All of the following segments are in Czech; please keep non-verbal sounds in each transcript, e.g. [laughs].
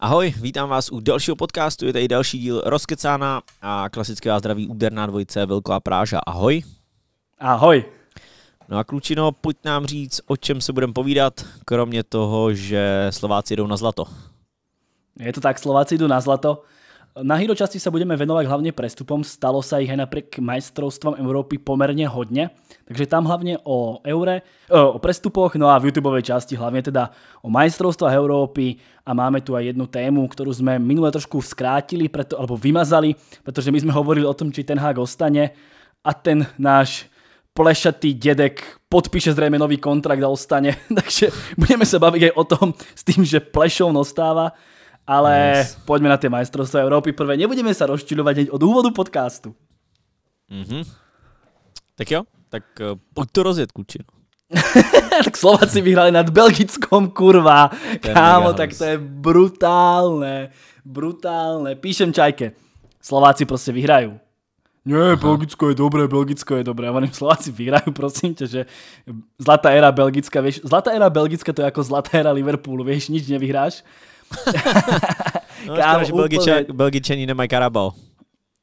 Ahoj, vítám vás u dalšího podcastu, je tady další díl Rozkecána a klasické vás zdraví úderná dvojice Vilko a Práža. Ahoj. Ahoj. No a Klučino, pojď nám říct, o čem se budeme povídat, kromě toho, že Slováci jdou na zlato. Je to tak, Slováci jdou na zlato. Na časti sa budeme venovať hlavne prestupom, stalo sa ich aj napriek majstrovstvom Európy pomerne hodne, takže tam hlavne o eure, eh, o prestupoch, no a v YouTube časti hlavne teda o majstrovstvách Európy a máme tu aj jednu tému, ktorú sme minule trošku skrátili, preto, alebo vymazali, pretože my sme hovorili o tom, či ten hák ostane a ten náš plešatý dedek podpíše zrejme nový kontrakt a ostane, [laughs] takže budeme sa baviť aj o tom s tým, že plešov nostáva. Ale yes. poďme na tie majstrovstvá Európy prvé. Nebudeme sa rozčiľovať hneď od úvodu podcastu. Mm-hmm. Tak jo, tak uh, pojď to rozjet, kluči. No. [laughs] tak Slováci vyhrali nad Belgickom, kurva. Kámo, tak to je brutálne. Brutálne. Píšem Čajke. Slováci proste vyhrajú. Nie, Aha. Belgicko je dobré, Belgicko je dobré. Ja Slováci vyhrajú, prosím ťa, že zlatá éra Belgická, vieš, zlatá éra Belgická to je ako zlatá éra Liverpoolu, vieš, nič nevyhráš no, Kámo, že Belgiča, Belgičani nemají Karabal.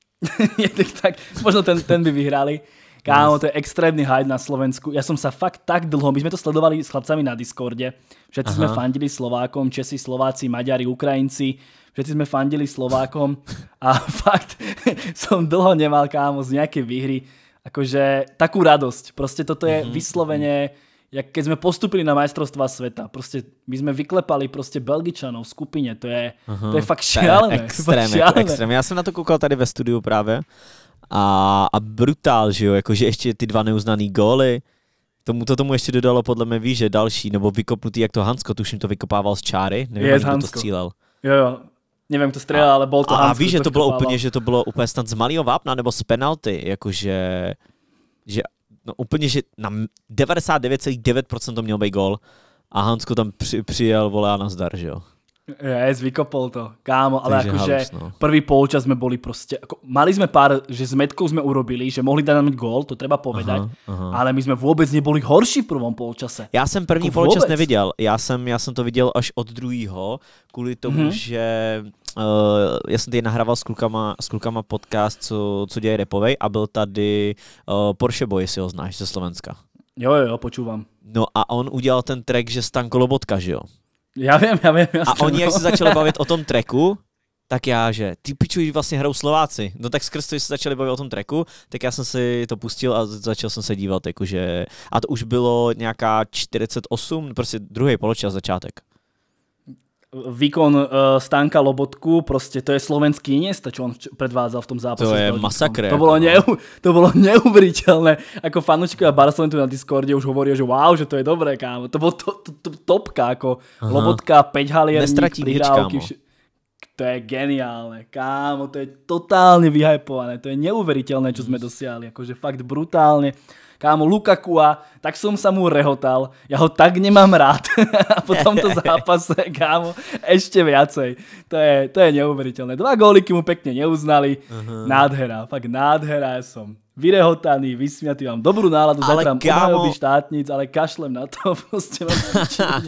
[laughs] tak, možno ten, ten by vyhráli. Kámo, to je extrémny hype na Slovensku. Ja som sa fakt tak dlho, my sme to sledovali s chlapcami na Discorde. Všetci Aha. sme fandili Slovákom, Česi, Slováci, Maďari, Ukrajinci. Všetci sme fandili Slovákom a [laughs] fakt som [laughs] dlho nemal kámo z nejakej výhry. Akože takú radosť. Proste toto je mm-hmm. vyslovene mhm jak keď sme postupili na majstrovstvá sveta, proste my sme vyklepali proste Belgičanov v skupině, to je, uh-huh. to je fakt šialené. je extrém, fakt extrém. Já jsem na to koukal tady ve studiu právě a, a brutál, že jo, jakože ještě ty dva neuznaný góly, tomu to tomu ještě dodalo podle mě víš, že další, nebo vykopnutý, jak to Hansko, tuším to vykopával z čáry, nevím, jak to střílel. Jo, jo, nevím, kdo střílel, ale bol to A, Hansko, a víš, že to, to bylo úplně, že to bylo úplně snad z malého vápna, nebo z penalty, jakože že no úplně, že na 99,9% to měl být gol a Hansko tam při, přijel, volá zdar, že jo. Yes, vykopol to, kámo, ale akože no. prvý polčas sme boli proste, ako, mali sme pár, že s Metkou sme urobili, že mohli dať nám gól, to treba povedať, aha, aha. ale my sme vôbec neboli horší v prvom polčase. Já jsem první jako polčas neviděl, já jsem, já jsem to viděl až od druhého, kvůli tomu, hmm. že uh, já jsem tady nahrával s klukama, s klukama podcast, co, co děje repovej a byl tady uh, Porsche Boy, jestli ho znáš, ze Slovenska. Jo, jo, jo, počúvam. No a on udělal ten track, že Stanko Lobotka, že jo? Já vím, já vím. a oni, jak se [laughs] začali bavit o tom treku, tak já, že ty pičují vlastně hrou Slováci. No tak skrz to, že se začali bavit o tom treku, tak já jsem si to pustil a začal jsem se dívat, jakože... A to už bylo nějaká 48, prostě druhý poločas začátek výkon uh, Stánka Lobotku, prostě to je slovenský nesta, čo on predvádzal v tom zápase. To je masakr. To bolo, jako, no. neu, to bolo neuveriteľné. Ako fanúčkovia Barcelony tu na Discorde už hovorí, že wow, že to je dobré, kámo. To bolo to, to, to, topka, ako Aha. Lobotka, 5 halierník, prihrávky. Vš- to je geniálne, kámo, to je totálne vyhypované, to je neuveriteľné, čo sme dosiahli, akože fakt brutálne. Kámo, Lukaku a tak som sa mu rehotal, ja ho tak nemám rád. [laughs] a po tomto [laughs] zápase, kámo, ešte viacej. To je, to je neuveriteľné. Dva góliky mu pekne neuznali. Uh-huh. Nádhera, fakt nádhera ja som vyrehotaný, vysmiatý, mám dobrú náladu, zatrám kámo... obhajoby štátnic, ale kašlem na to, [laughs] proste mám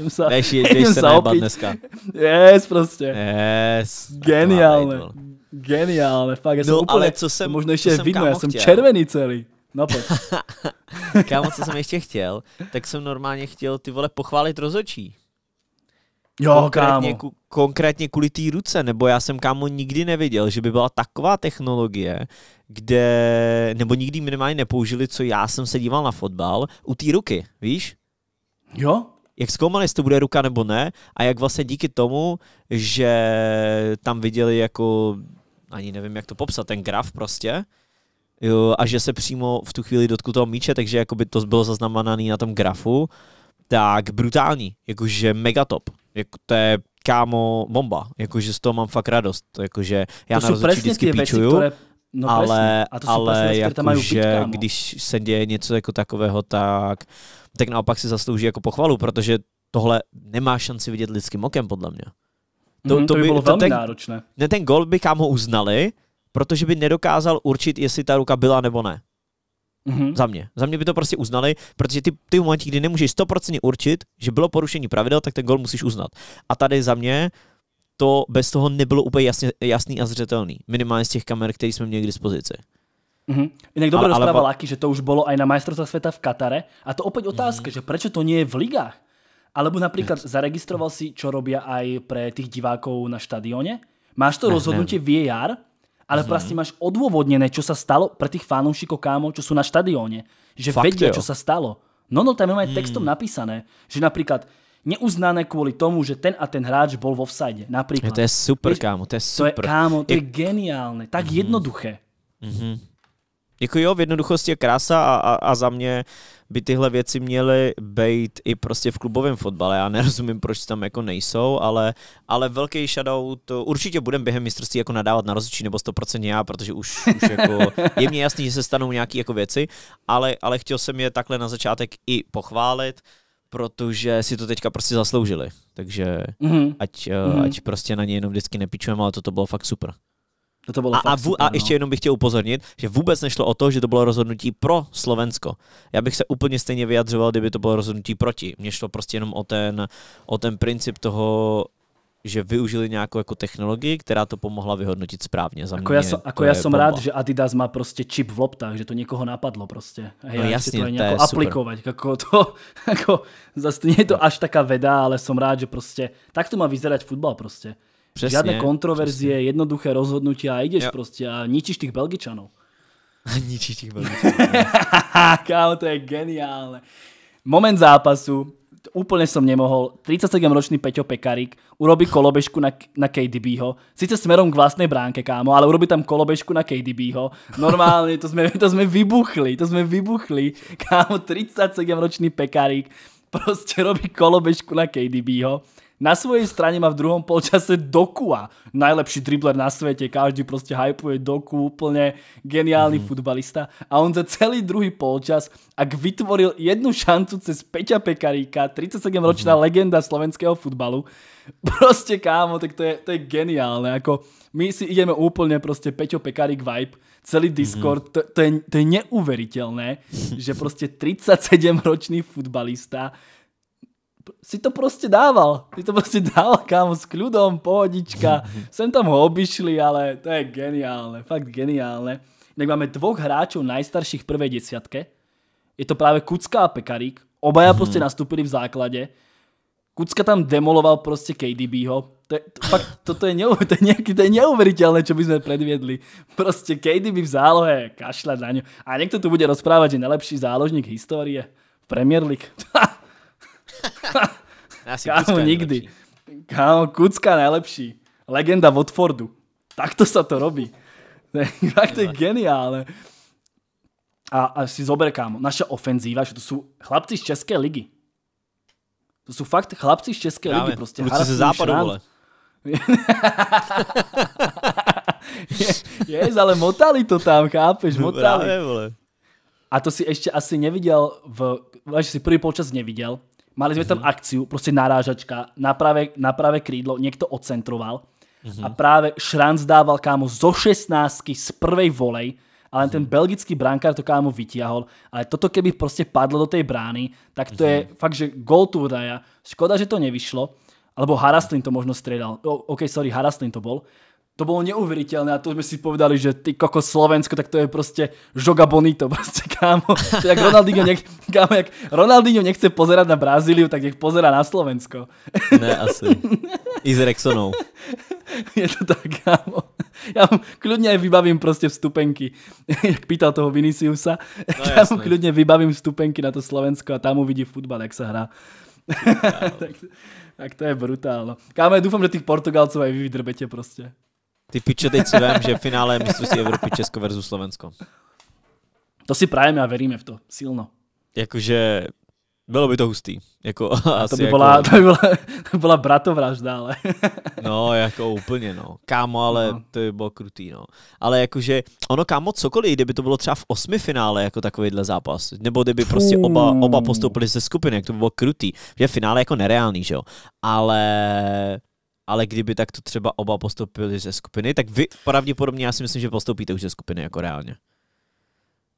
sa, Veš, idem sa opiť. Dneska. Yes, proste. Yes. Geniálne. Geniálne, fakt, ja no, som úplne, ale co jsem, možno ešte vidno, ja som červený celý. No pojď. [laughs] Kámo, co jsem ještě chtěl, tak jsem normálně chtěl ty vole pochválit rozočí. Jo, konkrétně, kámo. Ku, konkrétně kvůli té ruce, nebo já jsem kámo nikdy neviděl, že by byla taková technologie, kde, nebo nikdy minimálně nepoužili, co já jsem se díval na fotbal, u té ruky, víš? Jo, jak zkoumali, jestli to bude ruka nebo ne, a jak vlastně díky tomu, že tam viděli jako, ani nevím, jak to popsat, ten graf prostě, jo, a že se přímo v tu chvíli dotkl toho míče, takže jako by to bylo zaznamenané na tom grafu, tak brutální, jakože megatop. Jako to je kámo bomba, jakože z toho mám fakt radost, jakože já to na rozhodčí vždycky píčuju, které... No ale, a to ale jakože když se děje něco jako takového, tak, tak naopak si zaslouží jako pochvalu, protože tohle nemá šanci vidět lidským okem, podle mě. To, mm, to, by, to by bylo to, velmi ten, náročné. Ne, ten gol by kámo uznali, protože by nedokázal určit, jestli ta ruka byla nebo ne. Mm-hmm. Za mě. Za mě by to prostě uznali, protože ty, ty momenty, kdy nemůžeš 100% určit, že bylo porušení pravidel, tak ten gol musíš uznat. A tady za mě to bez toho nebylo úplně jasně, jasný a zřetelný. Minimálně z těch kamer, které jsme měli k dispozici. Mm-hmm. Jinak dobre ale, rozpráva ale... Laky, že to už bylo aj na majstrovstvách světa v Katare. A to opět otázka, mm-hmm. že proč to není v ligách? Alebo napríklad zaregistroval si, čo robia aj pre tých divákov na štadióne? Máš to ne, rozhodnutie ne. VAR ale mm proste máš odôvodnené, čo sa stalo pre tých fanúšikov kámo, čo sú na štadióne. Že Fakt, vedia, jo. čo sa stalo. No, no, tam je aj mm. textom napísané, že napríklad neuznané kvôli tomu, že ten a ten hráč bol vo vsajde. napríklad. Je, to je super, Vieš, kámo, to je super. To je, kámo, to je, je geniálne, tak mm. jednoduché. Mm-hmm. Jako jo, v jednoduchosti je krása a, a, a za mě by tyhle věci měly být i prostě v klubovém fotbale. Já nerozumím, proč tam jako nejsou, ale, ale velký shadow to určitě budem během mistrovství jako nadávat na rozličí nebo 100% já, protože už, už jako je mně jasný, že se stanou nějaké jako věci, ale, ale chtěl jsem je takhle na začátek i pochválit protože si to teďka prostě zasloužili. Takže mm-hmm. ať, mm-hmm. ať prostě na ně jenom vždycky nepíčujeme, ale toto bylo fakt super. No to bylo a, fakt a, vů, super, a ještě no. jenom bych chtěl upozornit, že vůbec nešlo o to, že to bylo rozhodnutí pro Slovensko. Já bych se úplně stejně vyjadřoval, kdyby to bylo rozhodnutí proti. Mně šlo prostě jenom o ten, o ten princip toho, že využili nějakou jako technologii, která to pomohla vyhodnotit správně. Za ako mě, já, so, jako já jsem rád, že Adidas má prostě čip v loptách, že to někoho napadlo prostě. Hej, no jasně, to, to je aplikovat. Jako to, [laughs] jako, zase nie je to až taká veda, ale jsem rád, že prostě tak to má vyzerať fotbal prostě. Přesně, Žiadne kontroverzie, přesně. jednoduché rozhodnutia a ideš jo. proste a ničíš tých Belgičanov. ničíš tých Belgičanov. [laughs] Kámo, to je geniálne. Moment zápasu, úplne som nemohol. 37-ročný Peťo Pekarik urobí kolobežku na, na KDBho. Sice smerom k vlastnej bránke, kámo, ale urobí tam kolobežku na KDBho. Normálne, to sme, to sme vybuchli, to sme vybuchli. Kámo, 37-ročný Pekarik proste robí kolobežku na KDBho na svojej strane má v druhom polčase Dokua, najlepší dribler na svete, každý proste hypuje Doku, úplne geniálny mm. futbalista a on za celý druhý polčas, ak vytvoril jednu šancu cez Peťa Pekaríka, 37-ročná mm. legenda slovenského futbalu, proste kámo, tak to je, to je geniálne, ako my si ideme úplne proste Peťo Pekarík vibe, celý Discord, mhm. to, to, je, to je neuveriteľné, že proste 37-ročný futbalista si to proste dával. Ty to proste dával, kámo, s kľudom, pohodička. [laughs] Sem tam ho obišli, ale to je geniálne, fakt geniálne. Inak máme dvoch hráčov najstarších v prvej desiatke. Je to práve Kucka a Pekarík. Obaja hmm. proste nastúpili v základe. Kucka tam demoloval proste KDBho. To je, to, fakt, toto je, neuver, to je, to je neuveriteľné, čo by sme predviedli. Proste KDB v zálohe, kašľať na ňu. A niekto tu bude rozprávať, že najlepší záložník histórie. Premier League. [laughs] Asi Kámo, kucka nikdy. Nejlepší. Kámo, Kucka najlepší. Legenda Watfordu. Takto sa to robí. [laughs] tak to je geniálne. A, a si zober, kámo, naša ofenzíva, že to sú chlapci z České ligy. To sú fakt chlapci z České Práve. ligy. Proste Kluci ze západu, vole. [laughs] je, je, ale motali to tam, chápeš, motali. Práve, vole. A to si ešte asi nevidel, v, až si prvý počas nevidel, Mali jsme tam mhm. akciu, prostě narážačka, na pravé, na krídlo, někdo ocentroval mhm. a právě Šranc dával kámo zo 16 z prvej volej, ale ten mhm. belgický bránkár to kámo vytiahol, ale toto keby prostě padlo do tej brány, tak to je fakt, že gol Turaja, škoda, že to nevyšlo, alebo Haraslin to možno stredal, o, OK, sorry, Haraslin to bol, to bylo neuvěřitelné a to jsme si povedali, že ty koko Slovensko, tak to je prostě žoga bonito, [laughs] prostě kámo. To jak Ronaldinho, nech, kámo, jak Ronaldinho nechce pozerať na Brazíliu, tak nech pozera na Slovensko. Ne, asi. I s Rexonou. [laughs] Je to tak, kámo. Já mu klidně vybavím prostě vstupenky. [laughs] jak pýtal toho Viniciusa, no, já mu kľudne vybavím vstupenky na to Slovensko a tam uvidí fotbal, jak se hrá. tak, tak to je brutálno. Kámo, doufám, že tých Portugalcov aj vy vydrbete prostě. Ty piče, teď si vím, že v finále mistrovství Evropy Česko versus Slovensko. To si prajeme a veríme v to. Silno. Jakože bylo by to hustý. Jako, a to, asi by jako- byla, jako... to, by byla, to by byla bratovražda, ale... no, jako úplně, no. Kámo, ale no. to by bylo krutý, no. Ale jakože, ono kámo, cokoliv, kdyby to bylo třeba v osmi finále, jako takovýhle zápas, nebo kdyby prostě oba, oba postoupili ze skupiny, jak to by bylo krutý. Že finále jako nereálný, že jo. Ale ale kdyby tak to třeba oba postoupili ze skupiny, tak vy pravděpodobně já si myslím, že postoupíte už ze skupiny jako reálně.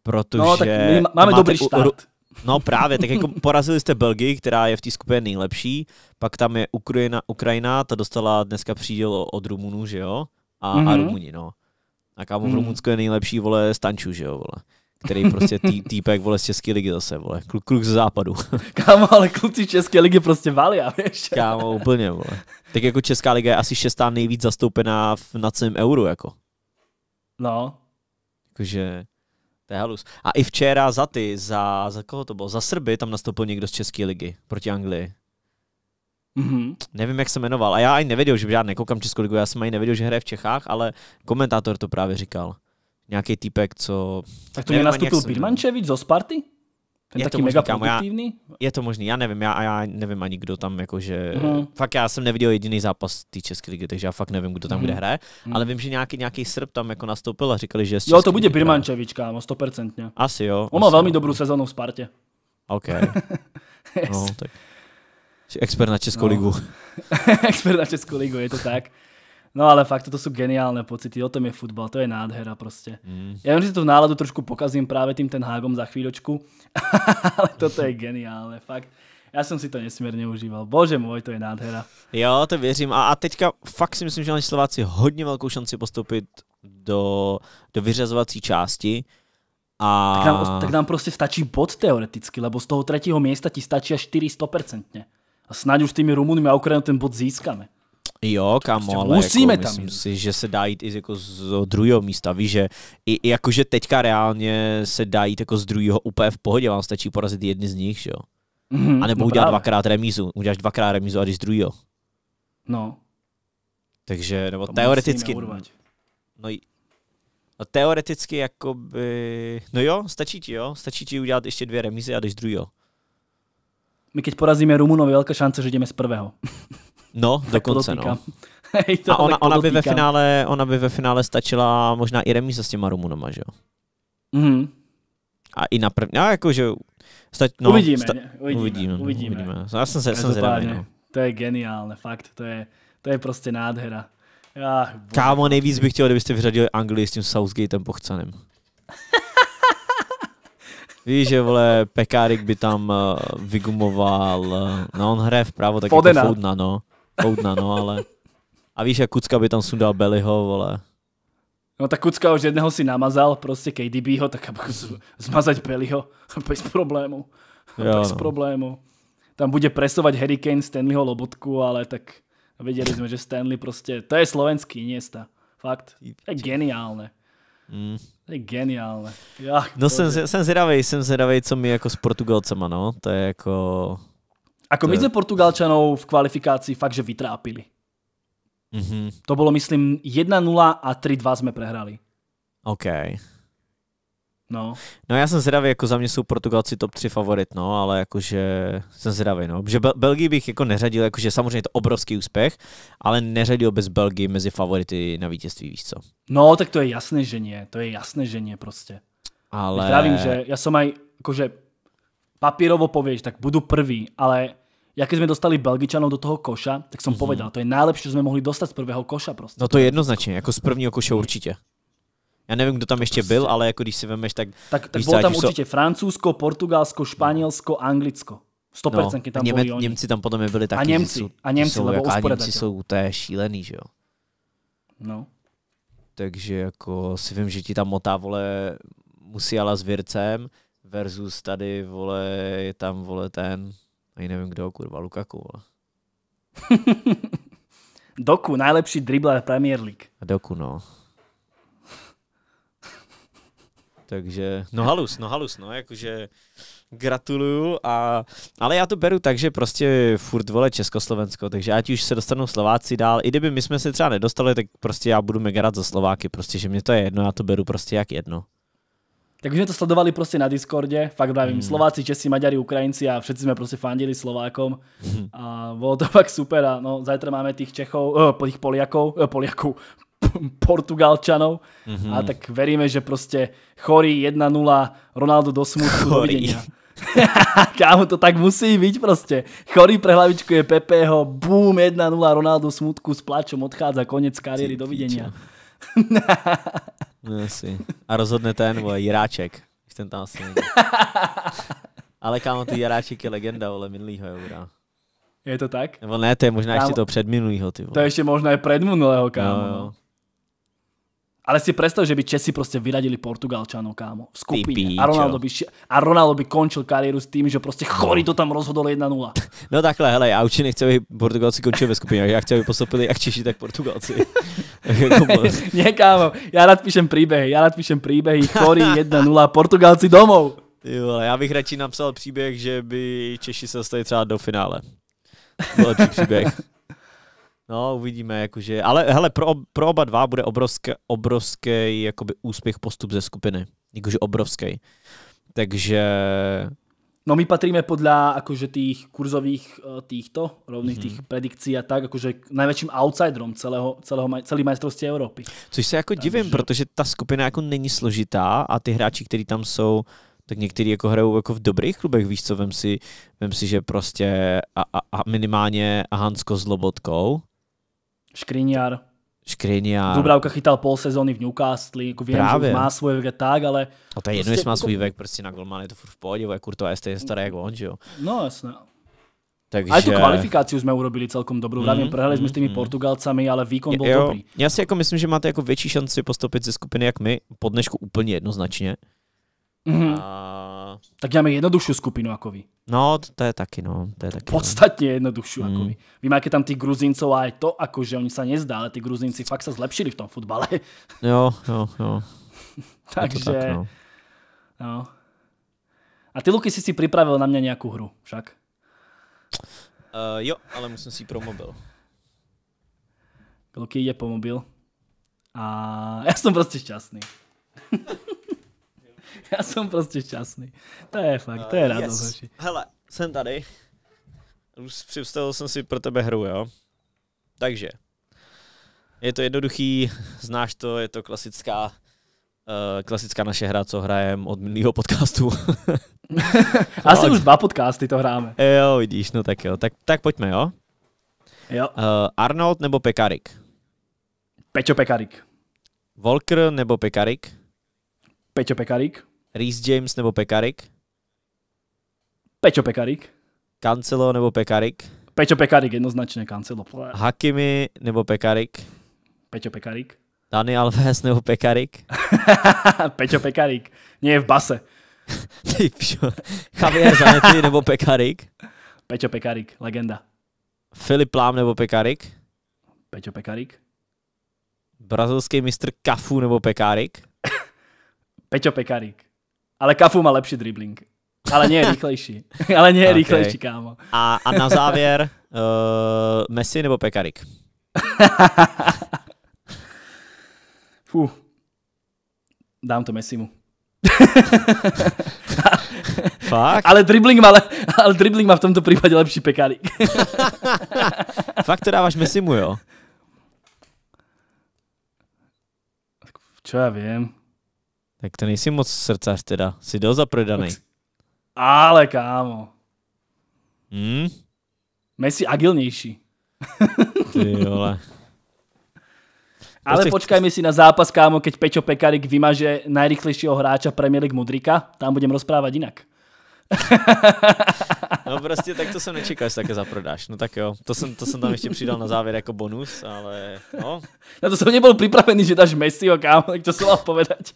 Protože... No, tak máme máte dobrý start. U, no právě, tak jako [laughs] porazili jste Belgii, která je v té skupině nejlepší, pak tam je Ukrajina, Ukrajina ta dostala dneska příděl od Rumunů, že jo? A, mm-hmm. a mhm. Rumuni, no. A kámo v mhm. Rumunsku je nejlepší, vole, Stanču, že jo, vole který prostě tý, [laughs] týpek, vole, z České ligy zase, vole, kluk, kluk z západu. Kámo, ale kluci České ligy prostě valia, víš. Kámo, úplně, vole. Tak jako Česká liga je asi šestá nejvíc zastoupená v, na celém euru, jako. No. Jakože, to je halus. A i včera za ty, za, za koho to bylo? Za Srby tam nastoupil někdo z České ligy proti Anglii. Mm-hmm. Nevím, jak se jmenoval. A já ani nevěděl, že já nekoukám Českou ligu, já jsem ani nevěděl, že hraje v Čechách, ale komentátor to právě říkal. Nějaký týpek, co... Tak to mě nastoupil Birmančevič zo Sparty? Ten je taky to možný, mega kámo, já, Je to možný, já nevím, já, já nevím ani kdo tam jakože, mm-hmm. fakt já jsem neviděl jediný zápas té České ligy, takže já fakt nevím, kdo tam mm kde mhm. hraje, mm ale vím, že nějaký, nějaký Srb tam jako nastoupil a říkali, že Jo, to bude Birmančevič, kámo, stopercentně. Asi jo. On má velmi jo. dobrou sezonu v Spartě. OK. [laughs] No, yes. no, tak. Expert na Českou no. ligu. [laughs] Expert na Českou ligu, je to tak. No ale fakt, to jsou geniálne pocity, o tom je futbal, to je nádhera prostě. Mm. Já vím, že tu náladu trošku pokazím právě tým ten hágom za chvíľočku, [laughs] ale toto je geniálne, fakt. Já jsem si to nesmírně užíval. Bože můj, to je nádhera. Jo, to věřím. A, a teďka fakt si myslím, že naši Slováci hodně velkou šanci postoupit do, do vyřazovací části. A... Tak, nám, tak nám prostě stačí bod teoreticky, lebo z toho třetího místa ti stačí až 400%. A snad už tými Rumunmi a Ukrajinou ten bod získáme. Jo, kamo, prostě ale musíme jako, tam. myslím si, že se dá jít i jako z druhého místa, víš, že i, jakože teďka reálně se dá jít jako z druhého úplně v pohodě, vám stačí porazit jedny z nich, že jo? Mm-hmm, a nebo no udělat právě. dvakrát remízu, uděláš dvakrát remízu a jdeš z druhého. No. Takže, nebo to teoreticky. No, no, teoreticky jakoby, no jo, stačí ti, jo, stačí ti udělat ještě dvě remízy a jdeš z druhého. My keď porazíme Rumunovi, velká šance, že jdeme z prvého. [laughs] No, tak dokonce, no. [laughs] Hej, to a ona, ona, by ve finále, ona by ve finále stačila možná i remíza s těma Rumunama, že jo? Mm-hmm. A i na první, a jakože... Stač, no, uvidíme, sta- uvidíme, uvidíme, uvidíme, uvidíme. Já jsem se, jsem zvědavý, no. To je geniálne, fakt, to je, to je prostě nádhera. Ach, Kámo, nejvíc bych chtěl, kdybyste vyřadili Anglii s tím Southgateem pochcanem. [laughs] Víš, že vole, Pekárik by tam uh, vygumoval, uh, no on hraje vpravo, tak Fodena. jako Foudna, no koudna, no ale... A víš, jak Kucka by tam sundal Bellyho, vole. No tak Kucka už jedného si namazal, prostě KDB ho, tak zmazať Bellyho [laughs] bez problému. Jo, no. bez no. problému. Tam bude presovať Harry Kane Stanleyho lobotku, ale tak vedeli jsme, že Stanley prostě, to je slovenský Iniesta. Fakt. To je geniálne. Mm. To je geniálne. Jach, no jsem, jsem zvědavý, jsem zvědavý, co my jako s Portugalcema, no. To je jako Ako my sme Portugalčanov v kvalifikácii fakt, že vytrápili. Mm-hmm. To bolo, myslím, 1-0 a 3-2 sme prehrali. OK. No. No já jsem zdravý, jako za mě jsou Portugalci top 3 favorit, no, ale jakože jsem zdravý, no. Že Bel- Belgii bych jako neřadil, jakože samozřejmě je to obrovský úspěch, ale neřadil bez Belgii mezi favority na vítězství, víš co. No, tak to je jasné, že nie, to je jasné, že nie prostě. Ale... Zdravím, že já jsem aj, jakože papírovo povieš, tak budú prvý, ale ja keď sme dostali Belgičanov do toho koša, tak som mm povedal, to je najlepšie, co sme mohli dostať z prvého koša prostě. No to je jednoznačně, jako z prvního koše určitě. Já nevím, kdo tam ještě byl, ale jako když si vemeš, tak... Tak, tak bylo tam určitě so... Francúzsko, Portugalsko, Španělsko, Anglicko. 100% no, tam Něme, byli oni. Němci tam potom byli taky. A Němci, jsou, a Němci, jsou, lebo jaká, Němci jsou, to je šílený, že jo. No. Takže jako si vím, že ti tam motá, vole, musí jela s Vircem, versus tady, vole, je tam, vole, ten, ani nevím kdo, kurva, Lukaku, vole. [laughs] Doku, najlepší dribler Premier League. Doku, no. [laughs] Takže, no halus, no halus, no, jakože gratuluju a, ale já to beru tak, že prostě furt vole Československo, takže ať už se dostanou Slováci dál, i kdyby my jsme se třeba nedostali, tak prostě já budu mega rád za Slováky, prostě, že mě to je jedno, já to beru prostě jak jedno. Tak už sme to sledovali proste na Discorde, fakt vravím, mm. Slováci, Česi, Maďari, Ukrajinci a všetci sme proste fandili Slovákom a bolo to fakt super a no, zajtra máme tých Čechov, uh, eh, tých Poliakov, uh, Poliakov, [laughs] Portugalčanov mm-hmm. a tak veríme, že proste chorý 1-0, Ronaldo do smutku, [laughs] Kámo, to tak musí byť proste. Chorý pre hlavičku je Pepeho, boom, 1-0, Ronaldo smutku, s plačom odchádza, konec kariéry, dovidenia. [laughs] No, asi. A rozhodne ten, vole, Jiráček. Když ten tam asi nejde. [laughs] Ale kámo, ty Jaráček je legenda, vole, minulýho eura. Je to tak? Nebo ne, to je možná kámo, ještě to předminulýho, ty vole. To je ještě možná je předminulého, kámo. No, jo. Ale si predstav, že by Česi proste vyradili Portugalčanov, kámo, v skupine. A Ronaldo, by, a Ronaldo by končil kariéru s tým, že proste chory to tam rozhodol 1-0. [laughs] No takhle, hele, ja určite nechcem, aby Portugalci končili ve skupině, já chci, aby postupili jak Češi, tak Portugalci. [laughs] Nie, kámo, já rád píšem príbehy, já rád píšem príbehy, chory 1-0, Portugalci domov. Jo, já bych radši napsal příběh, že by Češi se dostali třeba do finále. Lepší příběh. No, uvidíme, jakože, ale hele, pro, pro oba dva bude obrovský, obrovský jakoby úspěch postup ze skupiny. Jakože obrovský. Takže... No my patríme podľa akože tých kurzových eh, týchto, rovných mhm. tých predikcí a tak, akože najväčším outsiderom celého, celého celý majstrovství Evropy. Což se jako Takže... divím, protože ta skupina ako není složitá a ty hráči, kteří tam jsou, tak někteří jako hrajú jako v dobrých klubech, víš co, vem si, vem si že prostě a, a, a minimálně Hans s Lobotkou, Škriniar. Škriniar. Dubravka chytal pol sezóny v Newcastle, jako viem, Právě. že už má svůj věk tak, ale... No to je jedno, jestli má prostě svůj jako- věk, prostě na golmán je to furt v pohodě, je a je starý jak on, že jo? No jasné. Takže... Ale tu kvalifikaci jsme urobili celkom dobrou. Mm, mm, jsme s těmi mm. Portugalcami, ale výkon byl jo, dobrý. Já si jako myslím, že máte jako větší šanci postoupit ze skupiny jak my, po dnešku úplně jednoznačně. Mm. A... Tak máme jednodušší skupinu jako vy. No, to je taky, no. To je taky, no. Podstatně no. jednodušší. Mm. Víme, jak je tam ty gruzincov a je to, že oni se nezdá, ale ty Gruzínci fakt se zlepšili v tom fotbale. [laughs] Jo, jo, jo. Takže... Tak, no. no. A ty, Luky, si si připravil na mňa nějakou hru, však? Uh, jo, ale musím si pro mobil. Luky jde po mobil. A [laughs] já jsem prostě šťastný. [laughs] [laughs] Já jsem prostě šťastný. To je fakt, to je uh, radost. Yes. Hele, jsem tady. Připravil jsem si pro tebe hru, jo? Takže. Je to jednoduchý, znáš to, je to klasická, uh, klasická naše hra, co hrajem od minulého podcastu. [laughs] Asi no, už dva podcasty to hráme. Jo, vidíš, no tak jo. Tak, tak pojďme, jo? Jo. Uh, Arnold nebo Pekarik? Pečo Pekarik. Volker nebo Pekarik? Pečo Pekarik. Reese James nebo Pekarik? Pečo Pekarik. Cancelo nebo Pekarik? Pečo Pekarik, jednoznačně Cancelo. Hakimi nebo Pekarik? Pečo Pekarik. Dani Alves nebo Pekarik? [laughs] Pečo Pekarik. Nie je v base. [laughs] Javier Zanetti [laughs] nebo Pekarik? Pečo Pekarik, legenda. Filip Lám nebo Pekarik? Pečo Pekarik. Brazilský mistr Kafu nebo Pekarik? Pečo Pekarik. Ale Kafu má lepší dribbling. Ale nie je rychlejší. [laughs] Ale nie je okay. rychlejší, kámo. A, a na závěr, uh, Messi nebo Pekarik? [laughs] Fuh. Dám to Messimu. [laughs] Fakt? Ale dribbling má, ale dribbling má v tomto případě lepší Pekarik. Fakt to dáváš Messimu, jo? Čo já vím. Tak to nejsi moc srdcař teda. Jsi dost zaprodaný. Ale kámo. Hmm? Messi agilnější. [laughs] Ty vole. Ale Proste počkajme si na zápas, kámo, keď Pečo Pekarik vymaže najrychlejšieho hráča Premier League Mudrika. Tam budem rozprávať inak. [laughs] no prostě tak to jsem nečekal, že také zaprodáš. No tak jo, to jsem, to jsem tam ještě přidal na závěr jako bonus, ale no. Na to jsem nebyl připravený, že dáš Messiho, kámo, tak to se mám povedať.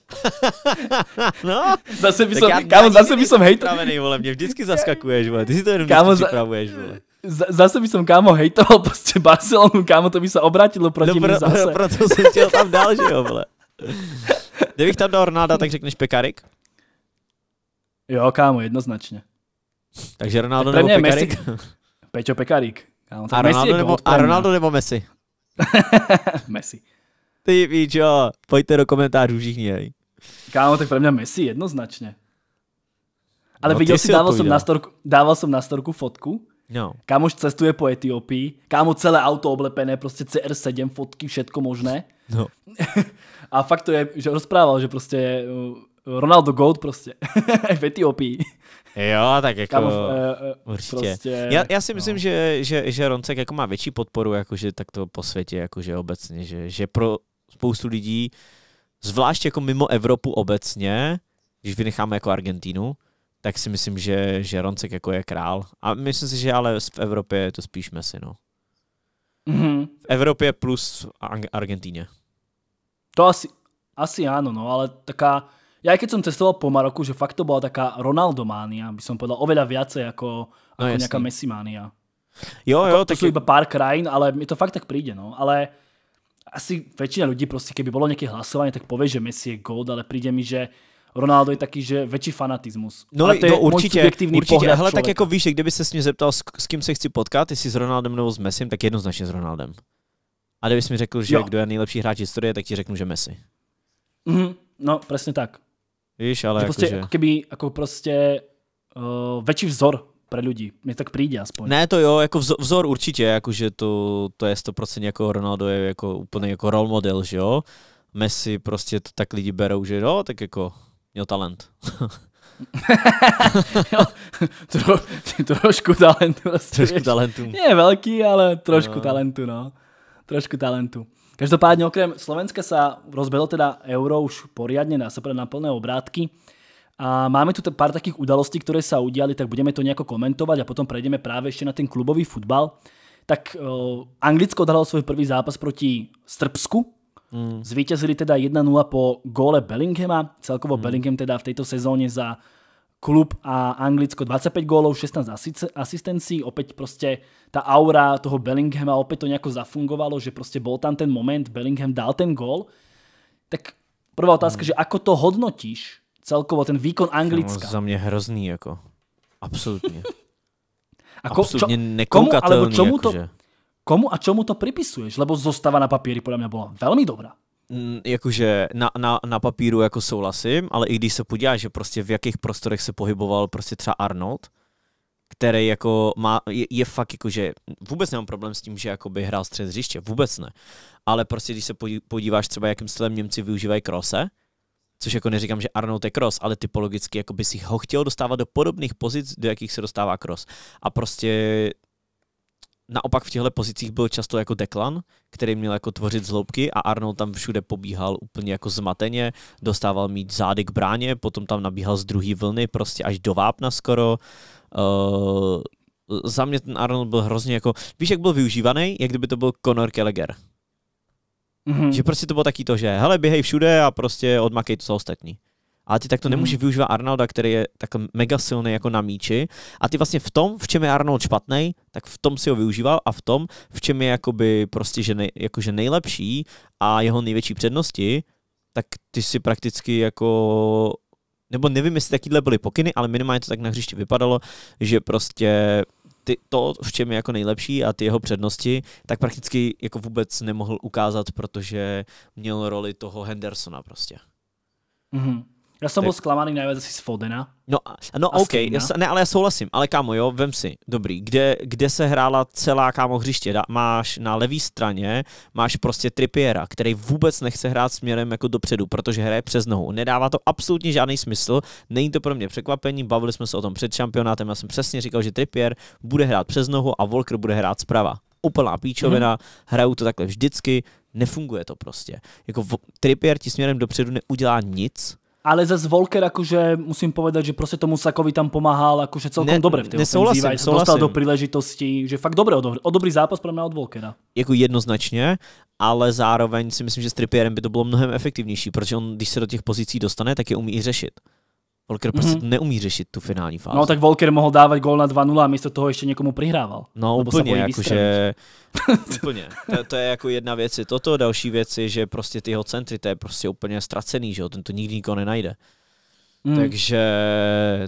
[laughs] no. Zase by som, já, kámo, já zase by som hejtoval. Připravený, vole, mě vždycky zaskakuješ, vole, ty si to jenom kámo, připravuješ, vole. Zase by som, kámo, hejtoval prostě Barcelonu, kámo, to by se obrátilo proti no, pro, zase. Proto jsem chtěl tam dál, že jo, vole. [laughs] Kdybych tam dal Ronalda, tak řekneš Pekarik? Jo, kámo, jednoznačně. Takže Ronaldo tak nebo pekarik. Messi... Peťo Pekarik. Kámo, a, Ronaldo Messi nebo, a Ronaldo nebo Messi? [laughs] Messi. Ty víš, jo, pojďte do komentářů všichni, hej. Kámo, tak pro mě Messi jednoznačně. Ale no, viděl jsi, dával jsem, na storku, dával jsem na storku fotku, No. Kámoš cestuje po Etiopii, kámo celé auto oblepené, prostě CR7, fotky, všetko možné. No. [laughs] a fakt to je, že rozprával, že prostě Ronaldo Goat prostě. v [laughs] Etiopii. Jo, tak jako Kámo, uh, uh, určitě. Prostě, já, já si no. myslím, no. že, že, že Roncek jako má větší podporu jakože tak to po světě, jakože obecně, že, že pro spoustu lidí, zvlášť jako mimo Evropu obecně, když vynecháme jako Argentínu, tak si myslím, že, že Roncek jako je král. A myslím si, že ale v Evropě je to spíš Messi, no. Mm-hmm. V Evropě plus Argentíně. To asi, asi ano, no, ale taká ja keď som cestoval po Maroku, že fakt to bola taká Ronaldománia, by som povedal oveľa viacej ako, ako no, jako nejaká Messimánia. Jo, jako jo, to, to taký... je... iba pár krajín, ale mi to fakt tak príde, no. Ale asi väčšina ľudí proste, keby bolo nejaké hlasovanie, tak povie, že Messi je gold, ale príde mi, že Ronaldo je taký, že větší fanatismus. No, ale to no, je určitě, subjektívny určitě, pohľad ale tak jako víš, že kdyby se mě zeptal, s, s kým se chci potkat, jestli s Ronaldem nebo s Messim, tak jednoznačně s Ronaldem. A kdybys mi řekl, že jo. kdo je nejlepší hráč historie, tak ti řeknu, že Messi. Mm, no, přesně tak. Víš, ale že prostě, jako že... keby, jako prostě uh, väčší vzor pro lidi. Mně tak přijde aspoň. Ne, to jo, jako vzor, vzor určitě, jakože to, to je 100% jako Ronaldo je jako úplně jako role model, že jo. Messi prostě to tak lidi berou, že jo, tak jako měl talent. [laughs] tro, trošku talentu. Trošku talentu. Je velký, ale trošku no. talentu, no. Trošku talentu. Každopádne okrem Slovenska sa rozbehlo teda euro už poriadne, dá sa povedať na plné obrátky. A máme tu pár takých udalostí, ktoré sa udiali, tak budeme to nejako komentovať a potom prejdeme práve ešte na ten klubový futbal. Tak uh, Anglicko odhralo svoj prvý zápas proti Strbsku, Mm. Zvíťazili teda 1-0 po góle Bellinghama. Celkovo mm. Bellingham teda v tejto sezóne za klub a Anglicko 25 gólov, 16 asistencií, opäť proste tá aura toho Bellinghama opäť to nejako zafungovalo, že proste bol tam ten moment, Bellingham dal ten gól. Tak prvá otázka, hmm. že ako to hodnotíš celkovo ten výkon Anglicka? Za mě hrozný jako. Absolutně. ako, [laughs] Absolutně nekoukatelný. Komu, alebo čomu, to, akože. komu a čomu to pripisuješ? Lebo zostava na papieri podľa mňa bola veľmi dobrá jakože na, na, na papíru jako souhlasím, ale i když se podíváš, že prostě v jakých prostorech se pohyboval prostě třeba Arnold, který jako má, je, je fakt jakože, vůbec nemám problém s tím, že jako by hrál střed hřiště, vůbec ne. Ale prostě když se podíváš třeba, jakým stylem Němci využívají krose, což jako neříkám, že Arnold je cross, ale typologicky jako by si ho chtěl dostávat do podobných pozic, do jakých se dostává cross. A prostě naopak v těchto pozicích byl často jako Declan, který měl jako tvořit zloubky a Arnold tam všude pobíhal úplně jako zmateně, dostával mít zády k bráně, potom tam nabíhal z druhé vlny prostě až do vápna skoro. Uh, za mě ten Arnold byl hrozně jako, víš jak byl využívaný, jak kdyby to byl Conor Gallagher. Mm-hmm. Že prostě to bylo taky to, že hele, běhej všude a prostě odmakej to, co ostatní. Ale ty takto to hmm. nemůžeš využívat Arnolda, který je tak mega silný jako na míči. A ty vlastně v tom, v čem je Arnold špatný, tak v tom si ho využíval a v tom, v čem je jakoby prostě že nej, jakože nejlepší a jeho největší přednosti, tak ty si prakticky jako nebo nevím, jestli takyhle byly pokyny, ale minimálně to tak na hřišti vypadalo, že prostě ty, to, v čem je jako nejlepší a ty jeho přednosti, tak prakticky jako vůbec nemohl ukázat, protože měl roli toho Hendersona prostě. Mm-hmm. Já jsem tak. byl zklamaný najviac asi z Fodena. No, no OK, já, ne, ale já souhlasím, ale kámo, jo, vem si, dobrý, kde, kde se hrála celá kámo hřiště? Da, máš na levé straně, máš prostě Trippiera, který vůbec nechce hrát směrem jako dopředu, protože hraje přes nohu. Nedává to absolutně žádný smysl, není to pro mě překvapení, bavili jsme se o tom před šampionátem, já jsem přesně říkal, že Trippier bude hrát přes nohu a Volker bude hrát zprava. Úplná píčovina, hmm. hrajou to takhle vždycky, nefunguje to prostě. Jako Trippier ti směrem dopředu neudělá nic, ale zase Volker, akože musím povedať, že proste tomu Sakovi tam pomáhal akože celkom dobře dobre v tej ofenzíve. Dostal do příležitosti, že fakt dobře, o dobrý zápas pro mě od Volkera. Jako jednoznačně, ale zároveň si myslím, že s Trippierem by to bylo mnohem efektivnější, protože on, když se do těch pozicí dostane, tak je umí i řešit. Volker mm-hmm. prostě mhm. neumí řešit tu finální fázi. No tak Volker mohl dávat gól na 2-0 a místo toho ještě někomu přihrával. No úplně, jakože... úplně. To, to, je jako jedna věc je toto, další věc je, že prostě ty jeho centry, to je prostě úplně ztracený, že jo, ten to nikdy nikoho nenajde. Mm. Takže,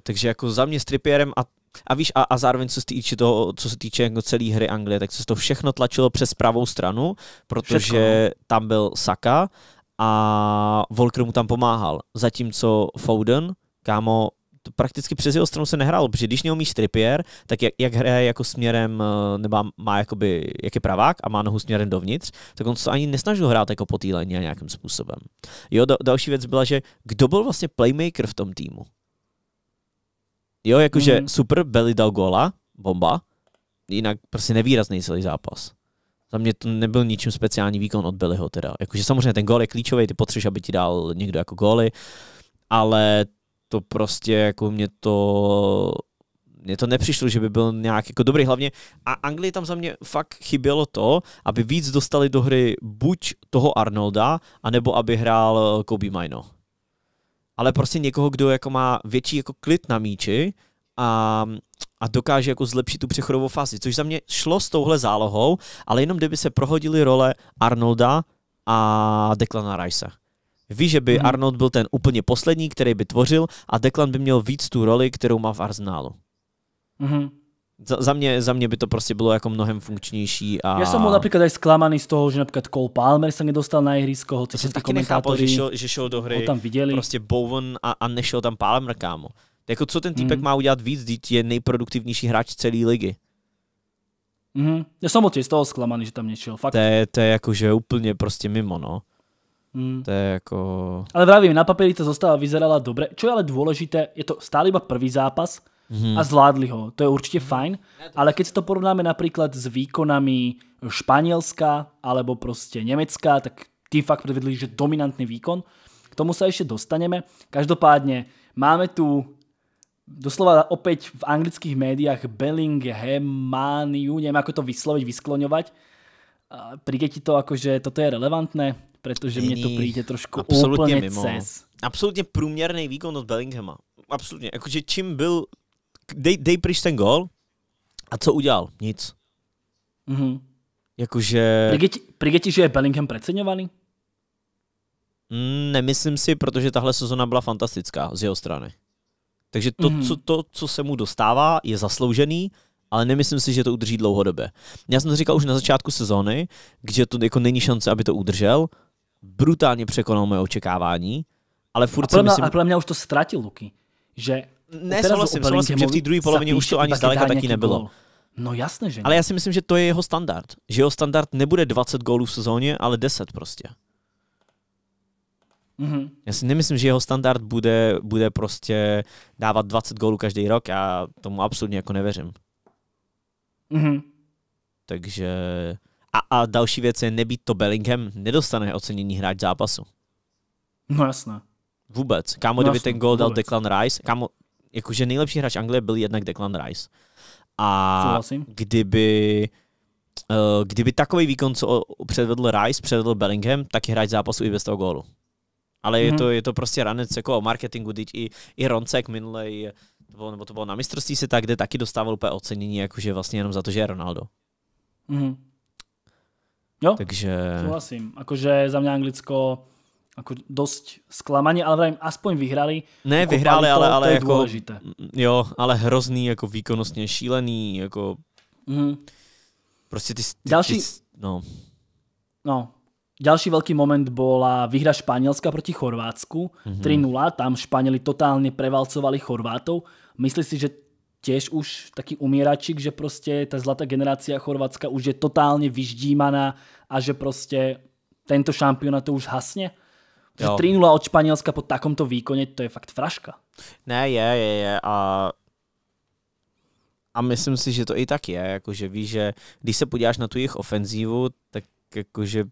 takže jako za mě s Trippierem a a víš, a, a zároveň co se týče toho, co se týče jako celé hry Anglie, tak se to všechno tlačilo přes pravou stranu, protože všechno. tam byl Saka a Volker mu tam pomáhal. Zatímco Foden, kámo, to prakticky přes jeho stranu se nehrálo, protože když neumíš tripier, tak jak, jak hraje jako směrem, eh, nebo má jakoby, jak je pravák a má nohu směrem dovnitř, tak on se ani nesnažil hrát jako po té a nějakým způsobem. Jo, da, další věc byla, že kdo byl vlastně playmaker v tom týmu? Jo, jakože mm. super, Belly dal gola, bomba, jinak prostě nevýrazný celý zápas. Za mě to nebyl ničím speciální výkon od Bellyho teda. Jakože samozřejmě ten gol je klíčový, ty potřebuješ, aby ti dal někdo jako góly, ale to prostě jako mě to mně to nepřišlo, že by byl nějak jako dobrý. Hlavně a Anglii tam za mě fakt chybělo to, aby víc dostali do hry buď toho Arnolda, anebo aby hrál eh, Kobe Mino. Ale prostě někoho, kdo jako má větší jako klid na míči a, a dokáže jako zlepšit tu přechodovou fázi, což za mě šlo s touhle zálohou, ale jenom kdyby se prohodili role Arnolda a Declana Rice. Ví, že by hmm. Arnold byl ten úplně poslední, který by tvořil a Declan by měl víc tu roli, kterou má v Arsenálu. Hmm. Za, za, mě, za mě by to prostě bylo jako mnohem funkčnější. A... Já jsem byl například aj zklamaný z toho, že například Cole Palmer se nedostal na ihrisko, hoci jsem taky nechápal, že šel, že šel do hry tam viděli. prostě Bowen a, a nešel tam Palmer, kámo. Jako co ten týpek mm. má udělat víc, dít je nejproduktivnější hráč celé ligy. Mm. Já jsem byl z toho zklamaný, že tam nešel. Fakt. To je, to je jakože úplně prostě mimo, no. Mm. To je jako... Ale vravím, na papíře to zostáva vyzerala dobre. Čo je ale dôležité, je to stále iba prvý zápas mm. a zvládli ho. To je určite mhm. fajn, ale keď si to porovnáme napríklad s výkonami Španielska alebo proste Nemecka, tak tým fakt predvedli, že dominantný výkon. K tomu sa ešte dostaneme. Každopádne máme tu doslova opäť v anglických médiách Bellinghamaniu, neviem ako to vysloviť, vyskloňovať. Príde ti to akože toto je relevantné? protože mě to přijde trošku Absolutně úplně mimo. Ces. Absolutně průměrný výkon od Bellinghama. Absolutně. Jakože čím byl... Dej, dej pryč ten gol a co udělal? Nic. Mm-hmm. Jakože... Prigeti, že je Bellingham preceňovaný? Mm, nemyslím si, protože tahle sezona byla fantastická z jeho strany. Takže to, mm-hmm. co, to, co se mu dostává, je zasloužený, ale nemyslím si, že to udrží dlouhodobě. Já jsem to říkal už na začátku sezóny, kde to jako není šance, aby to udržel, brutálně překonal moje očekávání, ale furt a si myslím... A podle mě už to ztratil Luky, že... Ne, souhlasím, souhlasím, že v té druhé polovině už to ani zdaleka taky nebylo. Gol. No jasné, že ne. Ale já si myslím, že to je jeho standard. Že jeho standard nebude 20 gólů v sezóně, ale 10 prostě. Mm-hmm. Já si nemyslím, že jeho standard bude, bude prostě dávat 20 gólů každý rok. Já tomu absolutně jako nevěřím. Mm-hmm. Takže a, a další věc je, nebýt to Bellingham, nedostane ocenění hráč zápasu. No jasné. Vůbec. Kámo, no kdyby ten gol dal Declan Rice, kámo, jakože nejlepší hráč Anglie byl jednak Declan Rice. A kdyby eh, kdyby takový výkon, co předvedl Rice, předvedl Bellingham, tak je hráč zápasu i bez toho gólu. Ale mm-hmm. je, mhm. to, je to prostě ranec jako o marketingu, teď i, i Roncek minulej, to bylo, nebo to bylo na mistrovství se tak, kde taky dostával úplně ocenění, jakože vlastně jenom za to, že je Ronaldo. Mm-hmm. Jo, Takže... Souhlasím, Akože za mňa Anglicko jako dost zklamaně, ale vrajím, aspoň vyhrali. Ne, jako vyhráli, to, ale, ale to je jako, důležité. Jo, ale hrozný, jako výkonnostně šílený, jako... Mm. Prostě ty... ty Další... Ty, no. No, Další velký moment byla výhra Španělska proti Chorvátsku. Mm -hmm. 3-0, tam Španěli totálně prevalcovali Chorvátov. Myslíš si, že těž už taký umíračik, že prostě ta zlatá generace Chorvatska už je totálně vyždímaná a že proste tento šampionát to už hasne? Že 3 od Španielska po takomto výkone, to je fakt fraška. Ne, je, je, je. A a myslím si, že to i tak je, jakože víš, že když se podíváš na tu jejich ofenzívu, tak jakože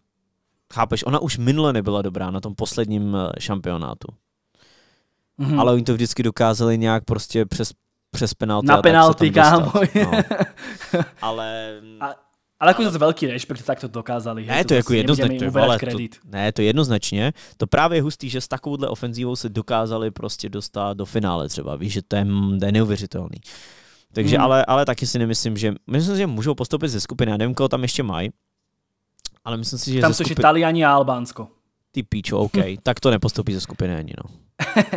chápeš, ona už minule nebyla dobrá na tom posledním eh, šampionátu. Mm-hmm. Ale oni to vždycky dokázali nějak prostě přes, přes penalty. Na penalty, kámo. No. [laughs] Ale... A ale jako zase velký respekt, tak to dokázali. Ne, je to, to jako prostě jednoznačně, ale To, ne, to jednoznačně. To právě je hustý, že s takovouhle ofenzívou se dokázali prostě dostat do finále třeba. Víš, že to je, to je neuvěřitelný. Takže, hmm. ale, ale taky si nemyslím, že myslím si, že můžou postoupit ze skupiny. Já nevím, koho tam ještě mají. Ale myslím si, že Tam jsou skupi... Italiani a Albánsko. Ty píčo, OK. tak to nepostoupí ze skupiny ani, no.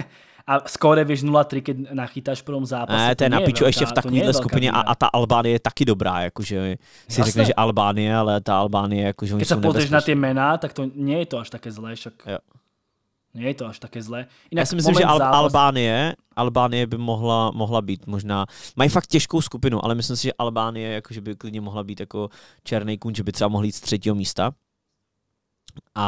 [laughs] a skóre víš, 0-3, keď nachytáš v prvom zápase. Ne, to je na piču je v takovéhle skupině a, a ta Albánie je taky dobrá, jakože si řekne, že Albánie, ale ta Albánie, jakože Keď sa pozrieš na ty jména, tak to nie je to až také zlé, však... Jo. Nie je to až také zlé. Inak, Já si myslím, že Al- zápas... Albánie, Albánie by mohla, mohla být možná. Mají fakt těžkou skupinu, ale myslím si, že Albánie jakože by klidně mohla být jako černý kůň, že by třeba mohli jít z třetího místa a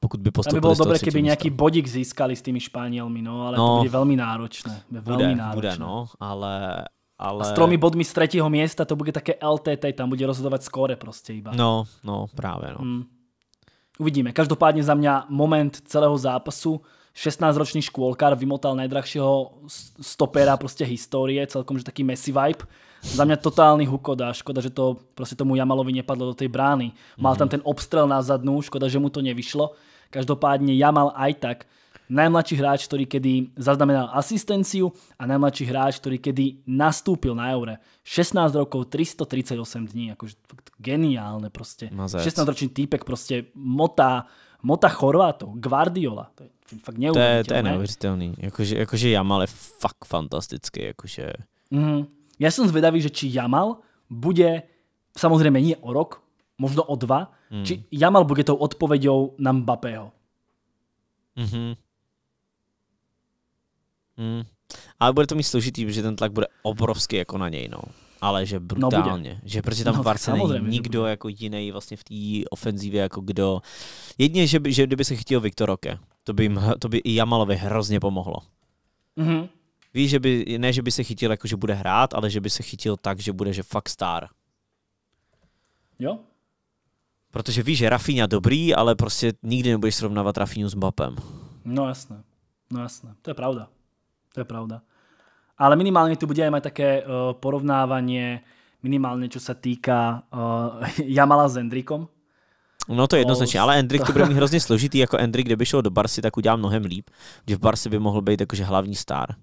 pokud by postupili... To by bylo dobré, kdyby nějaký bodík získali s těmi Španělmi, no, ale no, to bude velmi náročné. Bude, veľmi náročné. bude, no, ale... ale... A s tromi bodmi z třetího miesta to bude také LTT, tam bude rozhodovať skóre proste iba. No, no, práve, no. Mm. Uvidíme. Každopádne za mňa moment celého zápasu. 16-ročný škôlkar vymotal najdrahšieho stopera proste histórie, celkom že taký Messi vibe za mě totální hukoda, škoda, že to prostě tomu Jamalovi nepadlo do té brány. Mal tam mhm. ten obstrel na zadnú, škoda, že mu to nevyšlo. Každopádně Jamal aj tak najmladší hráč, ktorý kedy zaznamenal asistenciu a najmladší hráč, ktorý kedy nastúpil na Eure. 16 rokov, 338 dní, akože geniálne proste. 16-ročný týpek proste motá, motá Chorvátov, Guardiola. To je fakt neuveriteľné. To je, to je neuveriteľný. Jakože, jakože Jamal je fakt fantastický, jakože... Mm -hmm. Ja som zvedavý, že či Jamal bude, samozrejme nie o rok, možno o dva, mm. či Jamal bude tou odpoveďou na Mbappého. Mm-hmm. Mm. Ale bude to mít složitý, že ten tlak bude obrovský jako na něj, no. Ale že no, brutálně. No, že protože tam no, v Barce není nikdo jako jiný vlastně v té ofenzívě, jako kdo. Jedně, že, by, že kdyby se chytil Viktor Roke, to by, jim, to by i Jamalovi hrozně pomohlo. Mm-hmm. Víš, že by, ne, že by se chytil jako, že bude hrát, ale že by se chytil tak, že bude, že fakt star. Jo. Protože víš, že Rafinha dobrý, ale prostě nikdy nebudeš srovnávat Rafinu s Mbappem. No jasné. No jasné. To je pravda. To je pravda. Ale minimálne tu bude aj mať také uh, porovnávanie, minimálne čo sa týka uh, Jamala s Endrikom. No to je jednoznačně, ale Endrik to [laughs] bude mít hrozně složitý, jako Endrik, kdyby šel do Barsi, tak udělá mnohem líp, že v Barsi by mohl být jakože hlavní star.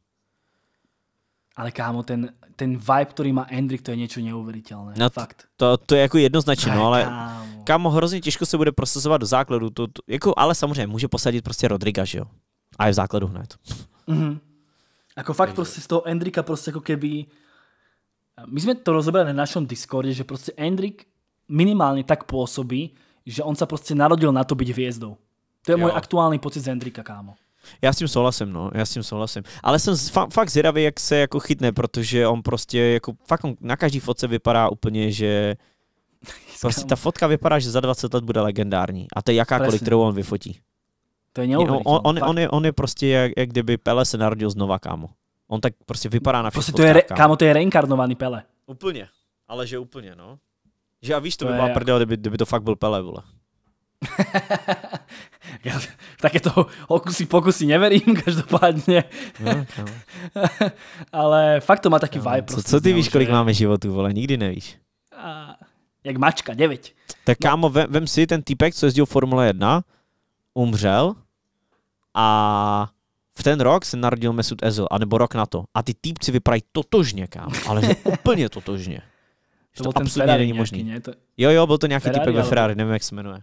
Ale kámo, ten, ten vibe, který má Hendrik, to je něco neuvěřitelné. No, Fakt. To, to je jako jednoznačné. no, ale kámo. kámo. hrozně těžko se bude procesovat do základu. To, to, jako, ale samozřejmě může posadit prostě Rodriga, že jo? A je v základu hned. Mm-hmm. Ako fakt Takže. prostě z toho Endrika prostě jako keby... My jsme to rozobrali na našem Discordě, že prostě Endrik minimálně tak působí, že on se prostě narodil na to být hvězdou. To je jo. můj aktuální pocit z Endrika, kámo. Já s tím souhlasím, no, já s tím souhlasím. Ale jsem fa- fakt zvědavý, jak se jako chytne, protože on prostě jako, fakt on na každý fotce vypadá úplně, že [laughs] prostě ta fotka vypadá, že za 20 let bude legendární. A to je jakákoliv, Presně. kterou on vyfotí. To je neuvěřitelné. On, on, on, je, on je prostě jak, jak kdyby Pele se narodil znova, kámo. On tak prostě vypadá na všech prostě to je, re, kámo. kámo, to je reinkarnovaný Pele. Úplně, ale že úplně, no. Že a víš, to, to by byla jak... prdel, kdyby, kdyby to fakt byl Pele, vole. [laughs] ja takéto okusy pokusy neverím, každopádně. No, no. [laughs] Ale fakt to má taký no, vibe. Co, prostě co ty víš, kolik máme životů, vole, nikdy nevíš. A, jak mačka, 9. Tak no. kámo, vem, vem si ten typek, co jezdil Formule 1, umřel a v ten rok se narodil Mesut Ezil, anebo rok na to. A ty týpci vypadají totožně, kámo, ale že [laughs] úplně totožně. to, to absolutně není možný. to... Jo, jo, byl to nějaký Ferrari, typek ve Ferrari, nevím, jak se jmenuje.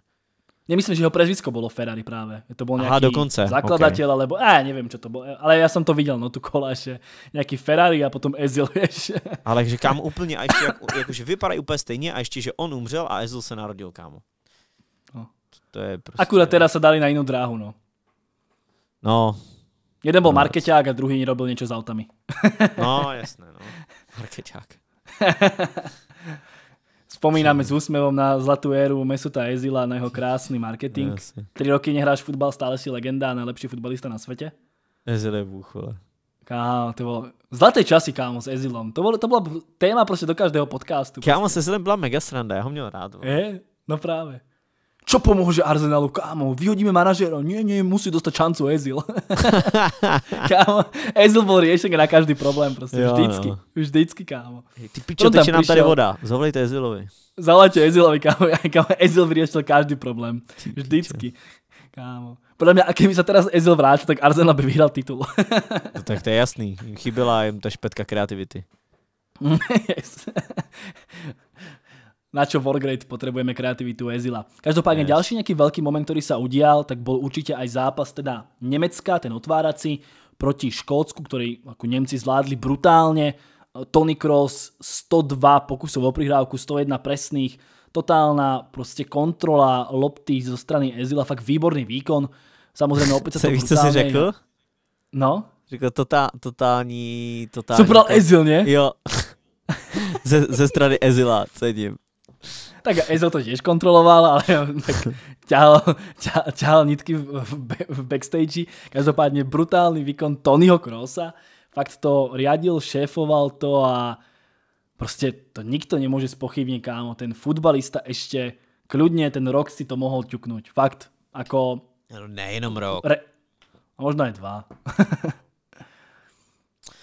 Nemyslím, že jeho prezvisko bolo Ferrari práve. To bol nejaký Aha, dokonce. zakladateľ, okay. alebo Á, eh, neviem, čo to bolo. Ale ja som to videl, no tu koláže. Nejaký Ferrari a potom Ezil, [laughs] vieš. Ale kam úplně, a ještě, jak, jakože vypadají úplně stejně a ešte, že on umřel a Ezil se narodil, kámo. No. To je prostě... Akurát teraz se dali na jinou dráhu, no. No. Jeden byl no, markeťák a druhý robil niečo s autami. no, jasné, no. Markeťák. [laughs] Spomíname s úsmevom na zlatú éru Mesuta Ezila, na jeho krásny marketing. Jasne. Tri roky nehráš futbal, stále si legenda a najlepší futbalista na svete. Ezil je bůh, vole. Kámo, to bolo... zlaté časy, kámo, s Ezilom. To, bylo, to byla téma proste do každého podcastu. Kámo, proste. s Ezilem bola mega sranda, ja ho měl rád. Je? No práve. Čo pomôže Arsenalu, kámo? Vyhodíme manažera. Nie, nie, musí dostať šancu Ezil. [laughs] kámo, Ezil bol riešený na každý problém prostě. Jo, vždycky. No. Vždycky, kámo. Ty pičo, teče nám tady voda. Zavolejte Ezilovi. Zavolajte Ezilovi, kámo. [laughs] kámo. Ezil vyriešil každý problém. Vždycky. Kámo. Podle mě, a kdyby se teraz Ezil vrátil, tak Arsenal by vyhrál titul. no, tak to je jasný. Jim chyběla jim ta špetka kreativity. [laughs] yes na čo Wargrade potrebujeme kreativitu Ezila. Každopádne yes. ďalší nejaký veľký moment, ktorý sa udial, tak bol určite aj zápas teda Nemecka, ten otvárací, proti Škótsku, ktorý ako Nemci zvládli brutálne. Tony Cross 102 pokusov o prihrávku, 101 presných, totálna proste kontrola lopty zo strany Ezila, fakt výborný výkon. Samozrejme opäť sa to [laughs] Víš, brutálne... co si řekl? No? Řekl totá, totální, totální... Jsem Ezil, ne? Jo. [laughs] ze, ze strany Ezila, cením tak Ezo to těž kontroloval, ale [laughs] tak ťahal, ťahal, ťahal nitky v, backstage. Každopádně brutální výkon Tonyho Krosa. Fakt to riadil, šéfoval to a prostě to nikto nemůže spochybnit, kámo. Ten futbalista ještě kludně ten rok si to mohl ťuknout. Fakt, ako... No, nejenom rok. Re... Možná i dva. [laughs]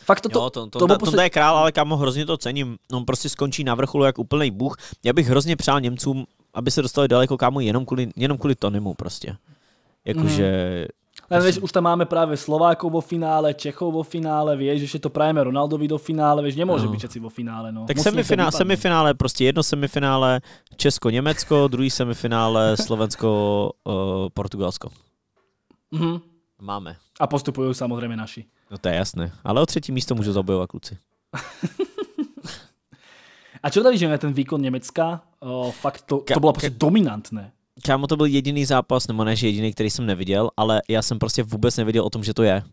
Fakt to, jo, to, to, to, to, posled... to je král, ale kámo, hrozně to cením. On prostě skončí na vrcholu jak úplný bůh. Já bych hrozně přál Němcům, aby se dostali daleko, kámo, jenom kvůli, jenom kvůli Tonymu prostě. Jakože... Mm. Ale vieš, už tam máme právě Slovákov vo finále, Čechov vo finále, vieš, ešte to prajeme Ronaldovi do finále, vieš, nemôže no. byť všetci vo finále. No. Tak semifinále, semifinále, prostě jedno semifinále Česko-Německo, druhý semifinále Slovensko-Portugalsko. Eh, uh, mhm. Máme. A postupují samozřejmě naši. No to je jasné. Ale o třetí místo může zabojovat kluci. [laughs] a čo tady, že ten výkon Německa, o, fakt to, to bylo prostě dominantné. Kámo, to byl jediný zápas, nebo než jediný, který jsem neviděl, ale já jsem prostě vůbec nevěděl o tom, že to je.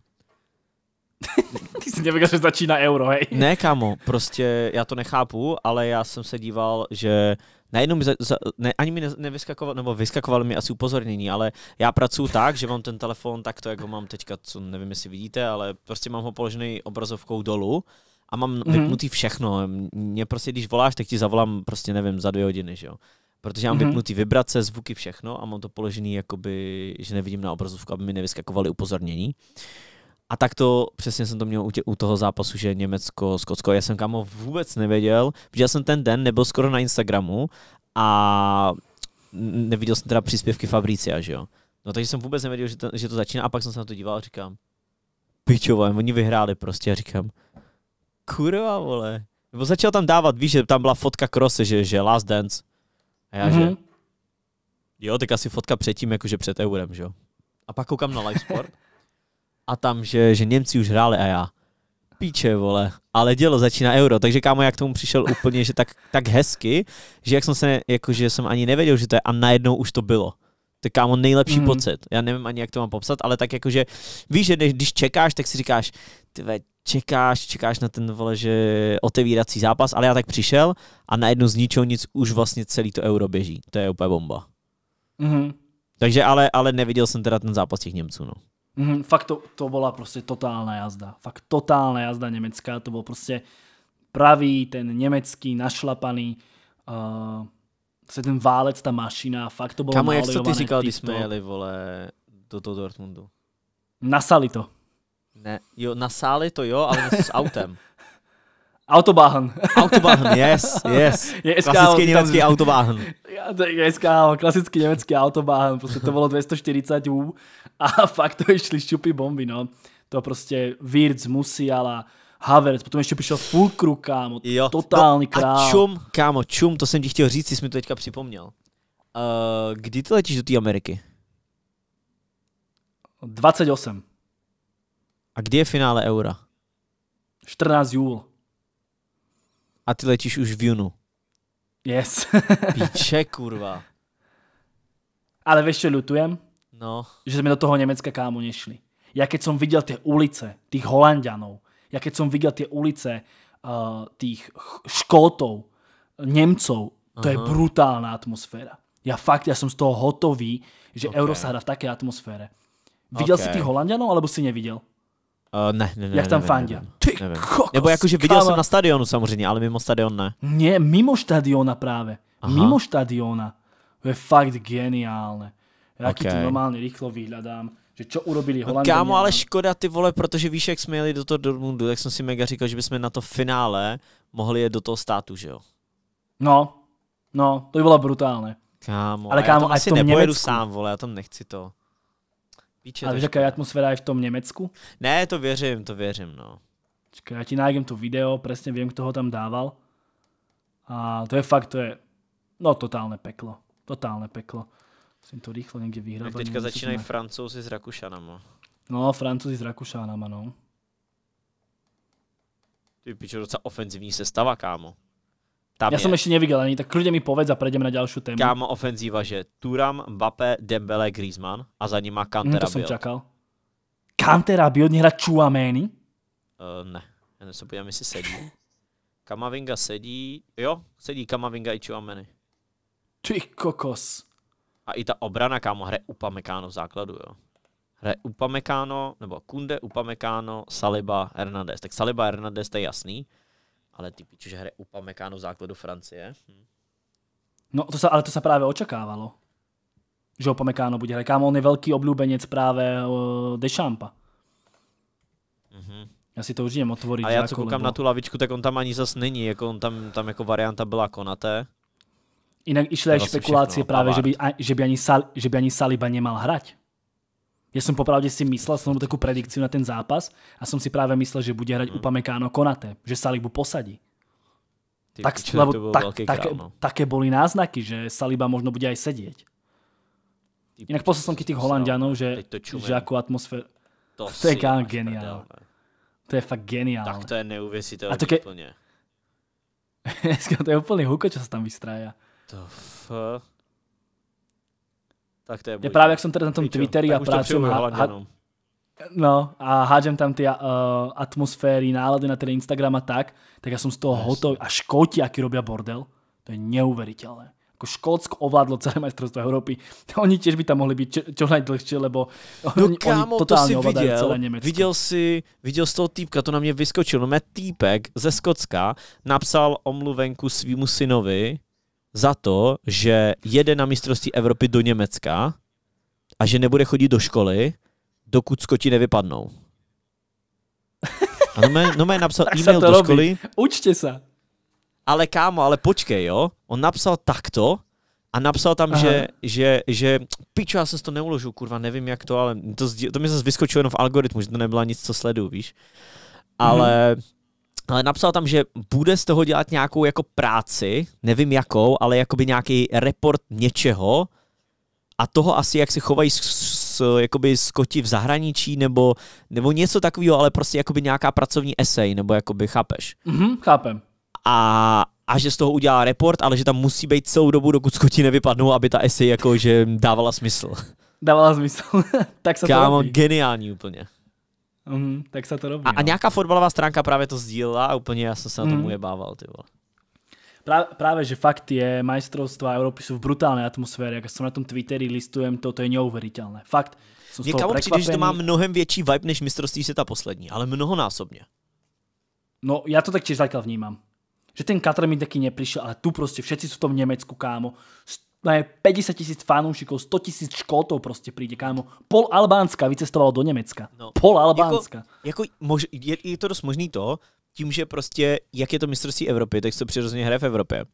[laughs] Ty jsi nevěděl, že začíná euro, hej. Ne, kámo, prostě já to nechápu, ale já jsem se díval, že najednou mi za, za, ne, ani mi ne, nevyskakovalo, nebo vyskakovalo mi asi upozornění, ale já pracuji tak, že mám ten telefon takto, jak ho mám teďka, co nevím, jestli vidíte, ale prostě mám ho položený obrazovkou dolů a mám mm-hmm. vypnutý všechno. Mě prostě, když voláš, tak ti zavolám prostě, nevím, za dvě hodiny, že jo. Protože mám mm-hmm. vypnutý vibrace, zvuky, všechno a mám to položený, jakoby, že nevidím na obrazovku, aby mi nevyskakovaly upozornění. A tak to přesně jsem to měl u, tě, u toho zápasu, že Německo, Skotsko. Já jsem kamo vůbec nevěděl, protože já jsem ten den nebyl skoro na Instagramu a neviděl jsem teda příspěvky Fabricia, že jo. No takže jsem vůbec nevěděl, že to, že to začíná a pak jsem se na to díval a říkám, pičové, oni vyhráli prostě a říkám, kurva vole. Nebo začal tam dávat, víš, že tam byla fotka Krose, že, že Last Dance. A já, mm-hmm. že mhm. jo, tak asi fotka předtím, jakože před Eurem, že jo. A pak koukám na Live Sport [laughs] a tam, že, že Němci už hráli a já. Píče, vole. Ale dělo začíná euro, takže kámo, jak tomu přišel úplně, že tak, tak hezky, že jak jsem se, jako, že jsem ani nevěděl, že to je a najednou už to bylo. To je kámo nejlepší mm. pocit. Já nevím ani, jak to mám popsat, ale tak jakože, víš, že když čekáš, tak si říkáš, ty čekáš, čekáš na ten vole, že otevírací zápas, ale já tak přišel a najednou z ničeho nic už vlastně celý to euro běží. To je úplně bomba. mm Takže ale, ale neviděl jsem teda ten zápas těch Němců, no. Mm, fakt to, to bola proste totálna jazda. Fakt totálna jazda nemecká. To bol proste pravý, ten nemecký, našlapaný. Uh, se ten válec, ta mašina, fakt to bylo Kamo, jak to ty říkal, když jsme jeli, vole, do toho Dortmundu? Nasali to. Ne, jo, nasáli to jo, ale s autem. [laughs] Autobahn. Autobahn, [laughs] yes, yes. Je SK, klasický německý tam, autobahn. Je SK, klasický německý autobahn, prostě to bylo 240 U a [laughs] fakt to išli šupy bomby, no. To prostě Wirtz, Musiala, Havertz, potom ještě přišel Fulkru, kámo, jo. No, totální no, král. A čum, kámo, čum, to jsem ti chtěl říct, jsi mi to teďka připomněl. Uh, kdy ty letíš do té Ameriky? 28. A kdy je finále Eura? 14 júl. A ty letíš už v junu. Yes. [laughs] Píče, kurva. Ale víš, co lutujem? No. Že jsme do toho Německa kámo nešli. Ja keď som videl tie ulice tých Holandianov, ja keď som videl tie ulice uh, tých Škótov, Nemcov, to je brutálna atmosféra. Ja fakt, ja som z toho hotový, že okay. euro sa hrá v takej atmosfére. Videl okay. si tých Holandianov, alebo si nevidel? Uh, ne, ne, ne. Jak tam ne, fandil? Ty Kokos, Nebo jakože viděl kala. jsem na stadionu samozřejmě, ale mimo stadion ne. Ne, mimo stadiona právě. Aha. Mimo stadiona. To je fakt geniálne. Já okay. to normálně rychlo vyhledám, že čo urobili no Holanděni. No, kámo, ale no. škoda ty vole, protože víš, jak jsme jeli do toho Dortmundu, tak jsem si mega říkal, že bychom na to finále mohli jet do toho státu, že jo? No, no, to by bylo brutálné. Kámo, ale kámo, já tam asi nebojedu sám, vole, já tam nechci to. Píče, Ale víš, je atmosféra je v tom Německu? Ne, to věřím, to věřím, no. Čekaj, já ti nájdem to video, přesně vím, kdo ho tam dával. A to je fakt, to je, no totálne peklo. Totálne peklo. Musím to rychle někde vyhrát. Tak teďka začínají francouzi s Rakušanama. No, francouzi s Rakušanama, no. Ty pičo, docela ofenzivní sestava, kámo. Tam ja je. som ešte nevidel ani, tak kľudne mi povedz a prejdeme na ďalšiu tému. Kámo, ofenzíva, že Turam, Mbappé, Dembele, Griezmann a za nima Kantera hm, mm, To som čakal. Kantera by od nich Čuamény? Uh, eh, ne, já ja se podívám, jestli sedí. Kamavinga sedí, jo, sedí Kamavinga i Čuamény. Ty kokos. A i ta obrana, kámo, hraje Upamekáno v základu, jo. Hraje Upamekáno, nebo Kunde, Upamekáno, Saliba, Hernandez. Tak Saliba, Hernandez, to je jasný. Ale ty píče, že hraje v základu Francie. Hm. No, to sa, ale to se právě očekávalo. Že Upamekáno bude hraje. Kámo, on je velký obľúbenec právě uh, Dešampa. Mm-hmm. Já si to určitě otvorit. A já jako co koukám lebo... na tu lavičku, tak on tam ani zas není. Jako on tam, tam jako varianta byla konaté. Jinak išly vlastně špekulácie právě, že by, že, by ani Sal, že by ani Saliba nemal hrať. Ja som popravde si myslel, som takú predikciu na ten zápas a som si práve myslel, že bude hrať mm. Upamecano Konate, že Salibu posadí. Ty, tak, čo, lebo, také, no. také boli náznaky, že Saliba možno bude aj sedieť. Ty, Inak som k tých Holandianov, že, že akú jako atmosféru... To, to je geniálne. To je fakt geniálne. Tak to je neuvěřitelné ke... úplne. [laughs] to je úplne húko, čo sa tam vystrája. To f... Tak to je, je právě, jak jsem tady na tom Twitteru a ha- no. no a hádžem tam ty uh, atmosféry, nálady na ten Instagram a tak, tak já jsem z toho yes. hotový. A škoti, jaký robia bordel, to je neuveriteľné. Ako Škótsko ovládlo celé majstrovstvo Európy. [laughs] Oni tiež by tam mohli byť čo, čo najdlhšie, lebo no, oni, no, kámo, oni totálne to si viděl, celé Německo. Viděl si, viděl z toho týpka, to na mě vyskočilo. No mé týpek ze Skocka napsal omluvenku svýmu synovi, za to, že jede na mistrovství Evropy do Německa a že nebude chodit do školy, dokud skoti nevypadnou. A no mé, no mé napsal [laughs] e-mail do robí. školy. Učte se. Ale kámo, ale počkej, jo. On napsal takto a napsal tam, Aha. že, že, že pičo, já jsem to neuložil, kurva, nevím jak to, ale to, to mi zase vyskočilo jenom v algoritmu, že to nebyla nic, co sleduju, víš. Ale... Hmm ale napsal tam, že bude z toho dělat nějakou jako práci, nevím jakou, ale jakoby nějaký report něčeho a toho asi, jak se chovají s, s, jakoby skoti v zahraničí nebo, nebo něco takového, ale prostě jakoby nějaká pracovní esej, nebo jakoby, chápeš? Mhm, chápem. A, a že z toho udělá report, ale že tam musí být celou dobu, dokud skoti nevypadnou, aby ta esej jako, že dávala smysl. Dávala smysl. [laughs] tak se Kámo, to Kámo, geniální úplně. Mm, tak se to robí. A, a no. nějaká fotbalová stránka právě to sdílela a úplně já jsem se na tom mm. ujebával, ty vole. Prá, právě, že fakt je, majstrovstva Európy jsou v brutálné atmosféře, jak jsem na tom Twitteri listujem, to, to je neuvěřitelné. Fakt. Mě kamo přijde, že to má mnohem větší vibe než mistrovství světa poslední, ale mnohonásobně. No, já to tak tiež takhle vnímám. Že ten Katar mi taky neprišiel, ale tu prostě všetci jsou v tom Německu, kámo ne, 50 tisíc fanúšikov, 100 tisíc škótov proste príde, kámo. Pol Albánska vycestovalo do Německa. No, Pol jako- Albánska. Jako, jako mož, je, je to dost možný to, tím, že prostě, jak je to mistrovství Evropy, tak se to přirozeně hraje v Evropě.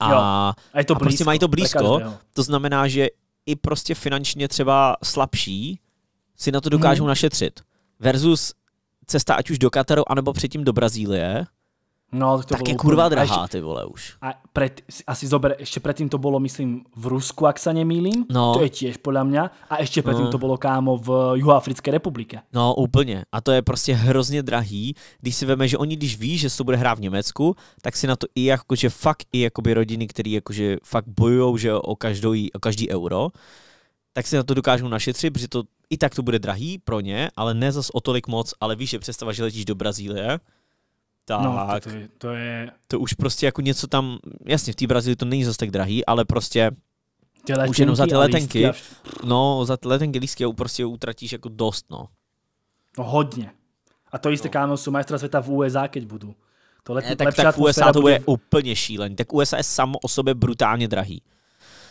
A, jo, a, je to blízko, a prostě mají to blízko, to znamená, že i prostě finančně třeba slabší si na to dokážou hmm. našetřit. Versus cesta ať už do Kataru, anebo předtím do Brazílie, No, to tak je kurva úplne... drahá, ešte, ty vole už. A pred, asi zober, ešte predtým to bolo, myslím, v Rusku, ak sa nemýlim. No. To je tiež podľa mňa. A ešte predtým no. to bolo, kámo, v Juhoafrické republike. No, úplne. A to je prostě hrozně drahý. Když si veme, že oni, když ví, že to bude hrát v Nemecku, tak si na to i akože fakt i jakoby rodiny, které akože fakt bojujú že o, každou, o každý euro, tak si na to dokážou našetřit, protože to i tak to bude drahý pro ně, ale ne zas o tolik moc, ale víš, že představa, že letíš do Brazílie, tak no, to, to, je, to, je... to už prostě jako něco tam, jasně v té Brazílii to není zase tak drahý, ale prostě letenky, už jenom za ty letenky, a... no za ty letenky lístky prostě utratíš jako dost, no. No hodně. A to jisté, no. kámo, jsou majstra světa v USA, keď budu. To let, ne, tak, tak v USA to bude úplně šílený. Tak USA je samo o sobě brutálně drahý.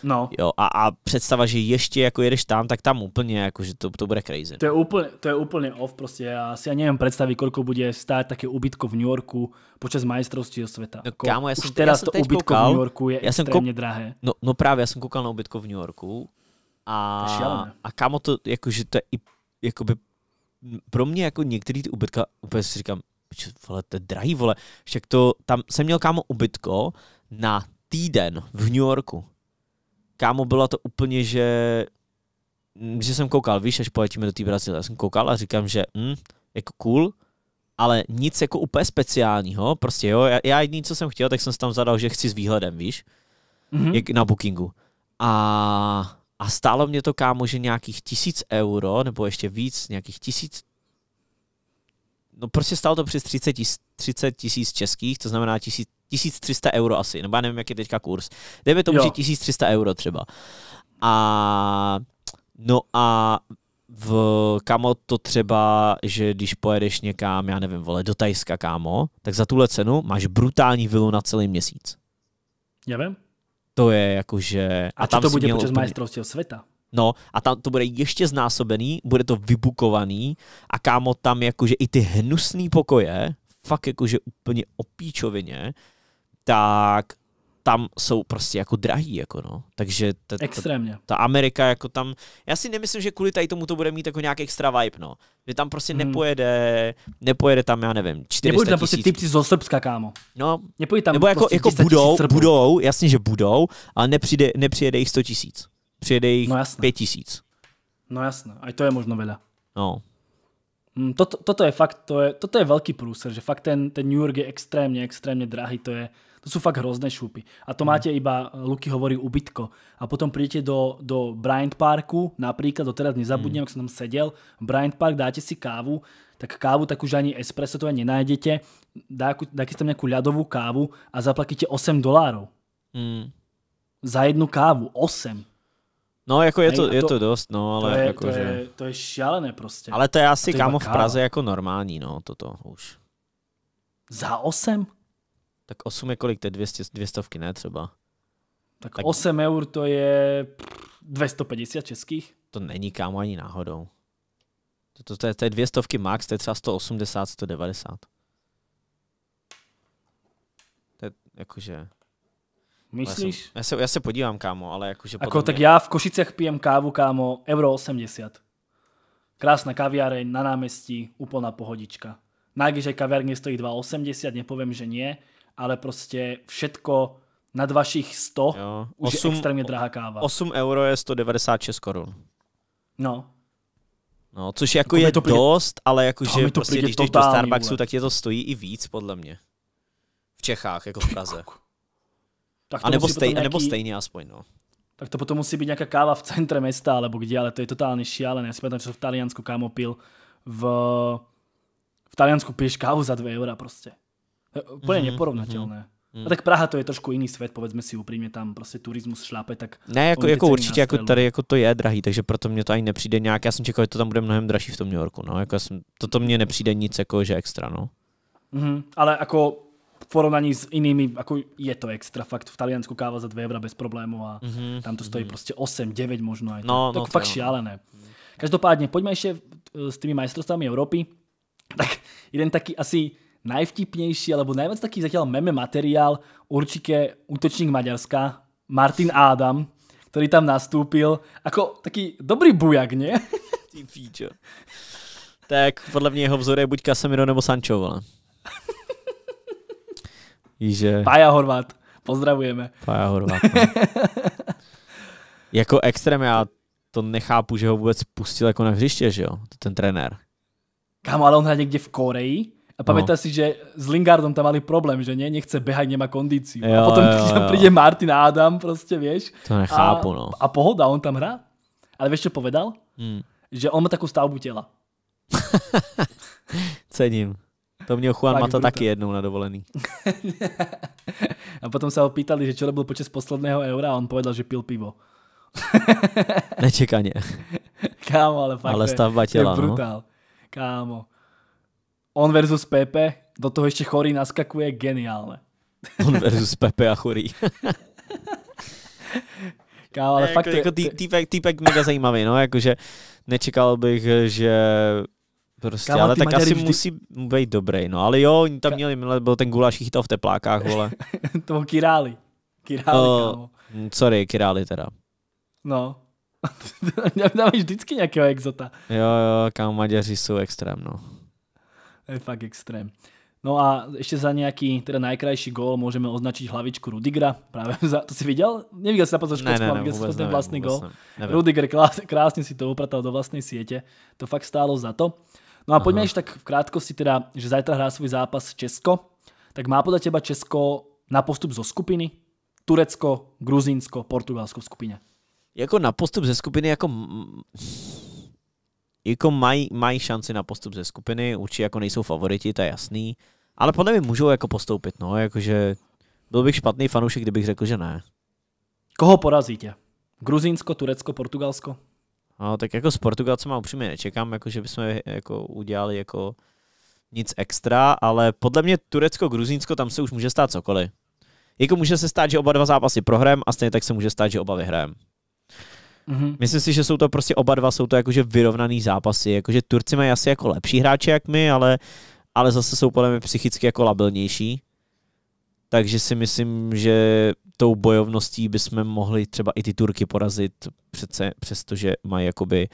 No. Jo, a, a představa, že ještě jako jedeš tam, tak tam úplně, jako, že to, to bude crazy. To je, úplně, to je úplně off prostě. já si ani nevím představit, kolik bude stát také ubytko v New Yorku počas majstrovství světa. No, jako kámo, já jsem, už teraz já jsem to ubytko koukal, v New Yorku je extrémně extrémne drahé. No, no právě, já jsem koukal na ubytko v New Yorku a, a kámo to, jako že to je i, jakoby, pro mě jako některý ty ubytka, úplně si říkám, vole, to je drahý, vole, však to, tam jsem měl kámo ubytko na týden v New Yorku kámo, byla to úplně, že mm, že jsem koukal, víš, až pojetíme do té Brazílie, jsem koukal a říkám, že hm, jako cool, ale nic jako úplně speciálního, prostě jo, já, já jediný, co jsem chtěl, tak jsem si tam zadal, že chci s výhledem, víš, mm-hmm. jak na bookingu. A, a stálo mě to kámo, že nějakých tisíc euro, nebo ještě víc, nějakých tisíc no prostě stalo to přes 30 tisíc, 30 tisíc českých, to znamená 1000, 1300 euro asi, nebo já nevím, jak je teďka kurz. Dejme tomu, jo. že 1300 euro třeba. A no a v, kamo to třeba, že když pojedeš někam, já nevím, vole, do Tajska, kámo, tak za tuhle cenu máš brutální vilu na celý měsíc. Já vím. To je jakože... A, a tam to bude počas úplně... majstrovství světa? No a tam to bude ještě znásobený, bude to vybukovaný a kámo tam jakože i ty hnusný pokoje, fakt jakože úplně opíčovině, tak tam jsou prostě jako drahý, jako no. Takže ta, Extrémně. Ta, ta Amerika jako tam, já si nemyslím, že kvůli tady tomu to bude mít jako nějaký extra vibe, no. Že tam prostě hmm. nepojede, nepojede tam, já nevím, 400 Nebudou tam prostě typci z Srbska, kámo. No, Nepojde tam nebo jako, prostě jako budou, budou, jasně, že budou, ale nepřijde, nepřijede jich 100 tisíc přijede jich no jasné. pět tisíc. No jasné, A to je možno veľa. No. Mm, toto, toto je fakt, to je, toto je velký průser, že fakt ten, ten New York je extrémně, extrémně drahý, to je, to jsou fakt hrozné šupy. A to mm. máte iba, Luky hovorí, ubytko. A potom přijdete do, do Bryant Parku, například, doteraz nezabudnem, mm. jak jsem tam seděl, Bryant Park, dáte si kávu, tak kávu tak už ani espresso to nenajdete, dá, dáte tam nějakou ľadovou kávu a zaplatíte 8 dolárov. Mm. Za jednu kávu, 8. No, jako je, to, je to to dost, no, ale to je, jako, to je, že... to je šialené prostě. Ale to je asi to kámo je v Praze jako normální, no, toto už. Za 8? Tak 8 je kolik, to je 200, 200 ne třeba. Tak, tak 8 eur to je 250 českých? To není kámo ani náhodou. To, to, to, je, to je 200 max, to je třeba 180, 190. To je jakože... Myslíš? Já, se, já se podívám, kámo, ale jakože... Jako, tak mě... já v Košicech pijem kávu, kámo, euro 80. Krásná kaviareň na námestí, úplná pohodička. že kaviarne stojí 2,80, nepovím že nie, ale prostě všetko nad vašich 100 jo. už 8, je extrémně drahá káva. 8 euro je 196 korun. No. No, což jako, jako je to príde... dost, ale jakože prostě, když jdeš do Starbucksu, vůle. tak je to stojí i víc, podle mě. V Čechách, jako v Praze. Ty, tak a nebo, stej, nějaký, nebo stejně aspoň, no. Tak to potom musí být nějaká káva v centre města, alebo kde, ale to je totálně šialené. Já si pamatám, že v Taliansku kámo pil v... V Taliansku piješ kávu za 2 eura prostě. Úplně mm-hmm, neporovnatelné. Mm-hmm. Hmm. A mhm. tak Praha to je trošku jiný svět, povedzme si upřímně, tam prostě turismus šlápe, tak... Ne, jako, jako určitě, jako tady jako to je drahý, takže proto mě to ani nepřijde nějak, já jsem čekal, že to tam bude mnohem dražší v tom New Yorku, no, jako jsem, toto mně nepřijde nic jako, že extra, no. Mm-hmm. Ale jako v porovnaní s inými, jako je to extra fakt, v Taliansku káva za 2 eurá bez problému a mm-hmm, tam to stojí mm-hmm. prostě 8, 9 možno aj. No, tak no, fakt šialené. Každopádně, pojďme ještě eh, s tými majstrovstvami Európy. [laughs] Tak jeden taký asi najvtipnější, alebo najviac taký zatiaľ meme materiál, určitě útočník Maďarska, Martin Adam, který tam nastoupil, jako taký dobrý bujak, ne? Ty Tak podle mě jeho vzor je buď Casemiro nebo Sancho, že... Pája Horvat, pozdravujeme. Pája Horvat, no. [laughs] Jako extrém já to nechápu, že ho vůbec pustil jako na hřiště, že jo, ten trenér. Kámo, ale on hraje někde v Koreji a pamätá no. si, že s Lingardom tam mali problém, že ne, nechce běhat, nemá kondici. a potom jo, jo. přijde Martin a Adam, prostě, vieš. To nechápu, a, no. A pohoda, on tam hrá. Ale vieš, čo povedal? Hmm. Že on má takovou stavbu těla. [laughs] Cením. To měl Juan Mata taky jednou na dovolený. [laughs] a potom se ho pýtali, že čo byl počas posledného eura a on povedal, že pil pivo. [laughs] Nečekaně. [laughs] Kámo, ale fakt ale stavba těla, je, no. je brutál. No? Kámo. On versus Pepe, do toho ještě chorý naskakuje, geniálne. On versus Pepe a chorý. Kámo, ale ne, fakt... Jako, je, jako týpek, týpek mega zajímavý, no, jakože nečekal bych, že Prostě, Kámo, ale tak asi vždy... musí být dobrý, no. Ale jo, oni tam Ka... měli, byl ten guláš chytal v teplákách, vole. [laughs] to királi. Királi, uh, Sorry, királi teda. No. [laughs] tam vždycky nějakého exota. Jo, jo, kámo, Maďaři jsou extrém, no. Je fakt extrém. No a ještě za nějaký teda najkrajší gól můžeme označit hlavičku Rudigra. Právě za, to si viděl? Neviděl jsi na pozor Škótsku, ale videl ten vlastní gól. Rudiger krásně si to upratal do vlastní sítě. To fakt stálo za to. No a Aha. pojďme ještě tak v krátkosti teda, že zajtra hrá svůj zápas Česko, tak má podle teba Česko na postup zo skupiny? Turecko, Gruzínsko, Portugalsko v skupině. Jako na postup ze skupiny, jako jako mají, mají šanci na postup ze skupiny, určitě jako nejsou favoriti, to je jasný, ale podle mě můžou jako postoupit, no, jakože byl bych špatný fanoušek, kdybych řekl, že ne. Koho porazíte? Gruzínsko, Turecko, Portugalsko? No, tak jako z Portugalce mám upřímně nečekám, jako, že bychom jako udělali jako nic extra, ale podle mě Turecko, Gruzínsko, tam se už může stát cokoliv. Jako může se stát, že oba dva zápasy prohrajeme a stejně tak se může stát, že oba vyhrajeme. Mm-hmm. Myslím si, že jsou to prostě oba dva, jsou to jakože vyrovnaný zápasy. Jakože Turci mají asi jako lepší hráče jak my, ale, ale zase jsou podle mě psychicky jako labilnější. Takže si myslím, že tou bojovností bychom mohli třeba i ty Turky porazit, přece, přestože mají jakoby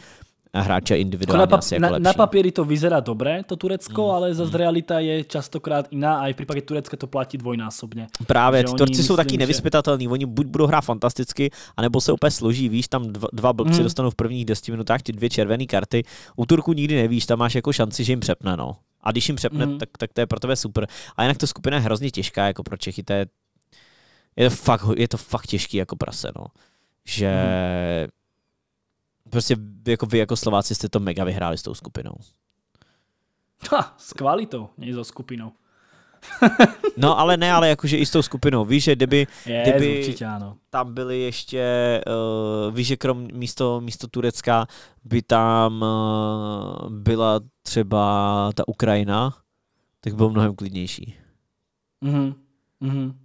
hráče individuálně jako na, pap- jako na, na papíry to vyzerá dobré, to Turecko, mm. ale zase mm. realita je častokrát jiná a i v případě Turecka to platí dvojnásobně. Právě, ty Turci jsou taky nevyspytatelní, že... oni buď budou hrát fantasticky, anebo se úplně složí, víš, tam dva, dva blbci mm. dostanou v prvních 10 minutách ty dvě červené karty, u Turku nikdy nevíš, tam máš jako šanci, že jim přepne, no. A když jim přepne, mm. tak, tak to je pro tebe super. A jinak to skupina je hrozně těžká, jako pro Čechy, to je je to fakt, je to fakt těžký jako prase, no. Že hmm. prostě jako vy jako Slováci jste to mega vyhráli s tou skupinou. Ha, s kvalitou, ne za skupinou. no ale ne, ale jakože i s tou skupinou. Víš, že kdyby, yes, kdyby určitě, ano. tam byly ještě, uh, víš, že krom místo, místo Turecka by tam uh, byla třeba ta Ukrajina, tak byl mnohem klidnější. Mhm, mhm.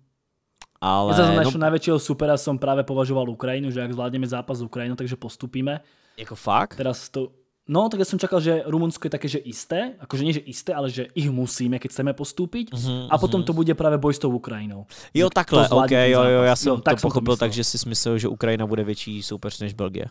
Ale... Ja za našho no... najväčšieho supera som práve považoval Ukrajinu, že ak zvládneme zápas s Ukrajinou, takže postupíme. Jako fakt? Teraz to... No, tak ja som čakal, že Rumunsko je také, že isté, akože nie, že isté, ale že ich musíme, keď chceme postúpiť. Mm-hmm, a potom mhm. to bude práve boj s tou Ukrajinou. Jo, tak takhle, ok, jo, jo, ja som no, tak to som pochopil, to myslel. takže si myslel, že Ukrajina bude větší súper než Belgie.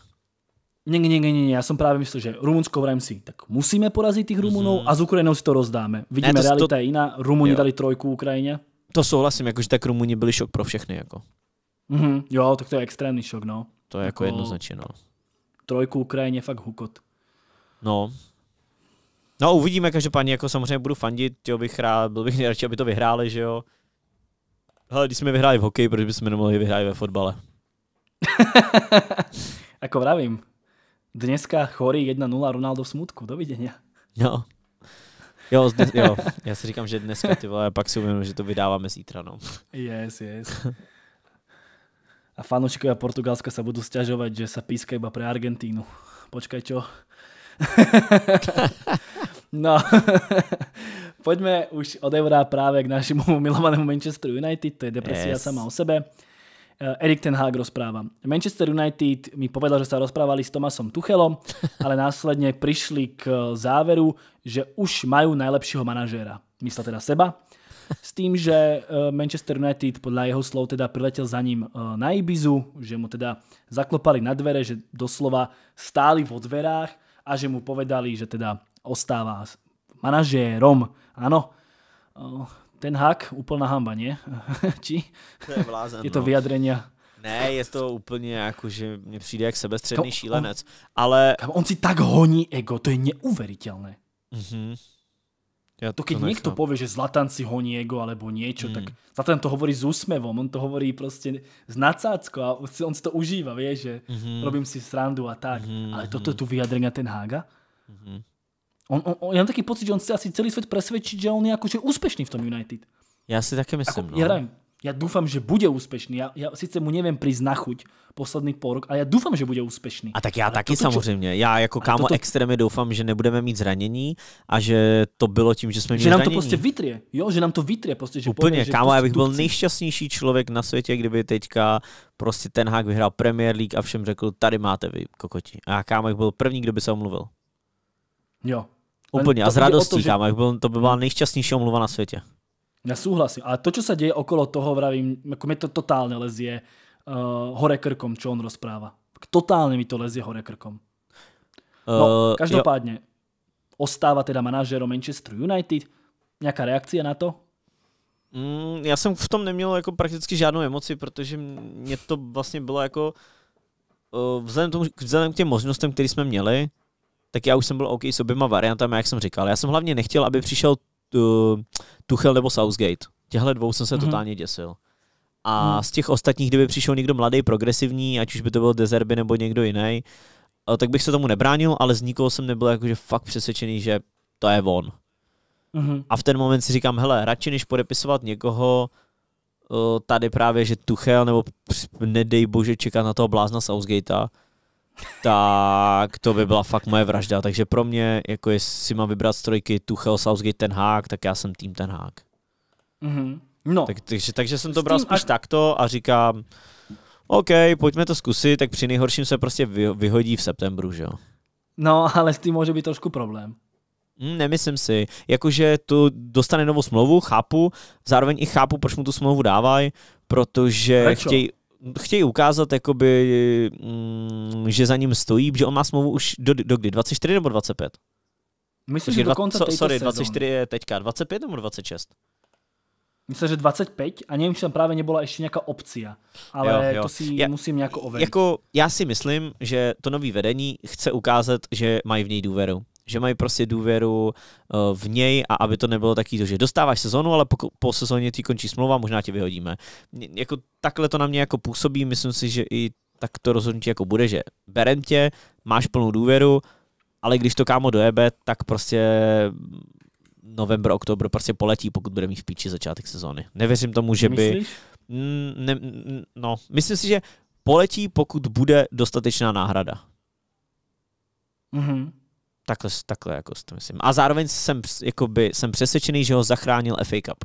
Nie, nie, nie, nie, já jsem právě myslel, že Rumunsko vrajím si, tak musíme poraziť tých Rumunov mm-hmm. a s Ukrajinou si to rozdáme. Vidíme, ne, to, realita to... je iná, Rumuni dali trojku Ukrajině. To souhlasím, jakože tak Rumuni byli šok pro všechny. Jako. Mm-hmm. Jo, tak to je extrémní šok, no. To je jako, jako jednoznačně, no. Trojku Ukrajině fakt hukot. No. No uvidíme, každopádně jako samozřejmě budu fandit, jo, bych rád, byl bych nejradši, aby to vyhráli, že jo. Hele, když jsme vyhráli v hokeji, proč bychom nemohli vyhrát ve fotbale? [laughs] Ako vravím, dneska chorý 1-0 Ronaldo v smutku, dovidenia. No. Jo, dnes, jo, já si říkám, že dneska ty vole, a pak si uvědomím, že to vydáváme zítra. No. Yes, yes. A fanúšikovia Portugalska sa budu stěžovat, že sa píská iba pre Argentínu. Počkaj, čo? [laughs] no, pojďme už odevrát právě k našemu [laughs] milovanému Manchesteru United, to je depresia yes. sama o sebe. Eh, Erik ten Hag rozpráva. Manchester United mi povedal, že sa rozprávali s Tomasom Tuchelom, [laughs] ale následne prišli k eh, záveru, že už majú najlepšieho manažéra. Myslel teda seba. S tým, že eh, Manchester United podľa jeho slov teda priletel za ním na Ibizu, že mu teda zaklopali na dvere, že doslova stáli vo dverách a že mu povedali, že teda ostáva manažérom. Áno, ten hák, úplná hamba, nie? [laughs] Či? To je blázen, Je to no. vyjadrenia. Ne, je to úplně jako, že mě přijde jak sebestředný Kam, šílenec, on, ale... Kam on si tak honí ego, to je Mm -hmm. Ja to keď to niekto povie, že Zlatan si honí ego alebo něco mm. tak mhm. Zlatan to hovorí s úsmevom, on to hovorí prostě z a on si to užívá, vie, že mm-hmm. robím si srandu a tak. Mm-hmm. Ale toto tu vyjadrenia ten Hága, mm-hmm. On, on, on, já mám taký pocit, že on chce asi celý svět presvědčit, že on je jakože úspěšný v tom United. Já si taky jako, myslím. Ako, no. Já nevím, já doufám, že bude úspěšný. Já, já sice mu nevím přijít na chuť poslední porok rok, ale já doufám, že bude úspěšný. A tak já ale taky toto, samozřejmě. Já jako kámo toto... extrémně doufám, že nebudeme mít zranění a že to bylo tím, že jsme měli Že nám to zranění. prostě vytrie. Jo, že nám to vytrie. Prostě, že Úplně, pově, kámo, já bych prostě byl nejšťastnější člověk na světě, kdyby teďka prostě ten hák vyhrál Premier League a všem řekl, tady máte vy, kokoti. A kámo, bych byl první, kdo by se omluvil. Jo, Úplně a z radostí, to, že... to by byla nejšťastnější omluva na světě. Já souhlasím, ale to, co se děje okolo toho, vravím, jako mi to totálně lezie uh, eh, hore krkom, čo on rozpráva. Totálně mi to lezie hore krkom. No, eh, každopádně, jo. ostává teda manažerom Manchester United, nějaká reakce na to? Mm, já jsem v tom neměl jako prakticky žádnou emoci, protože mě to vlastně bylo jako uh, vzhledem, tomu, vzhledem k těm možnostem, které jsme měli, tak já už jsem byl OK s oběma variantami, jak jsem říkal. Já jsem hlavně nechtěl, aby přišel tu, uh, Tuchel nebo Southgate. Těhle dvou jsem se mm-hmm. totálně děsil. A hmm. z těch ostatních, kdyby přišel někdo mladý, progresivní, ať už by to byl Dezerby nebo někdo jiný, eh, tak bych se tomu nebránil, ale z nikoho jsem nebyl jakože fakt přesvědčený, že to je on. Hmm. A v ten moment si říkám, hele, radši než podepisovat někoho, eh, tady právě, že Tuchel, nebo nedej bože čekat na toho blázna Southgatea, tak to by byla fakt moje vražda. Takže pro mě, jako jestli mám vybrat strojky Tuchel, Southgate, Ten Hag, tak já jsem tým Ten Hag. Mm-hmm. No. Tak, takže, takže jsem to bral spíš a... takto a říkám, OK, pojďme to zkusit, tak při nejhorším se prostě vy, vyhodí v septembru, že jo? No, ale s tím může být trošku problém. Mm, nemyslím si. Jakože tu dostane novou smlouvu, chápu, zároveň i chápu, proč mu tu smlouvu dávají, protože Prečo? chtějí chtějí ukázat, jakoby, mm, že za ním stojí, že on má smlouvu už do, do kdy? 24 nebo 25? Myslím, že dokonce konce so, Sorry, 24 je teďka, 25 nebo 26? Myslím, že 25 a nevím, že tam právě nebyla ještě nějaká opcia, ale jo, jo. to si ja, musím nějak overit. Jako, já si myslím, že to nový vedení chce ukázat, že mají v něj důvěru že mají prostě důvěru eh, v něj a aby to nebylo taký to, že dostáváš sezonu, ale po, po sezóně ti končí smlouva, možná tě vyhodíme. jako takhle to na mě jako působí, myslím si, že i tak to rozhodnutí jako bude, že berem tě, máš plnou důvěru, ale když to kámo dojebe, tak prostě november, oktober prostě poletí, pokud bude mít v píči začátek sezóny. Nevěřím tomu, že by... Mm, ne, no, myslím si, že poletí, pokud bude dostatečná náhrada. Mhm. Takhle, takhle jako to myslím. A zároveň jsem, jakoby, jsem přesvědčený, že ho zachránil FA Cup.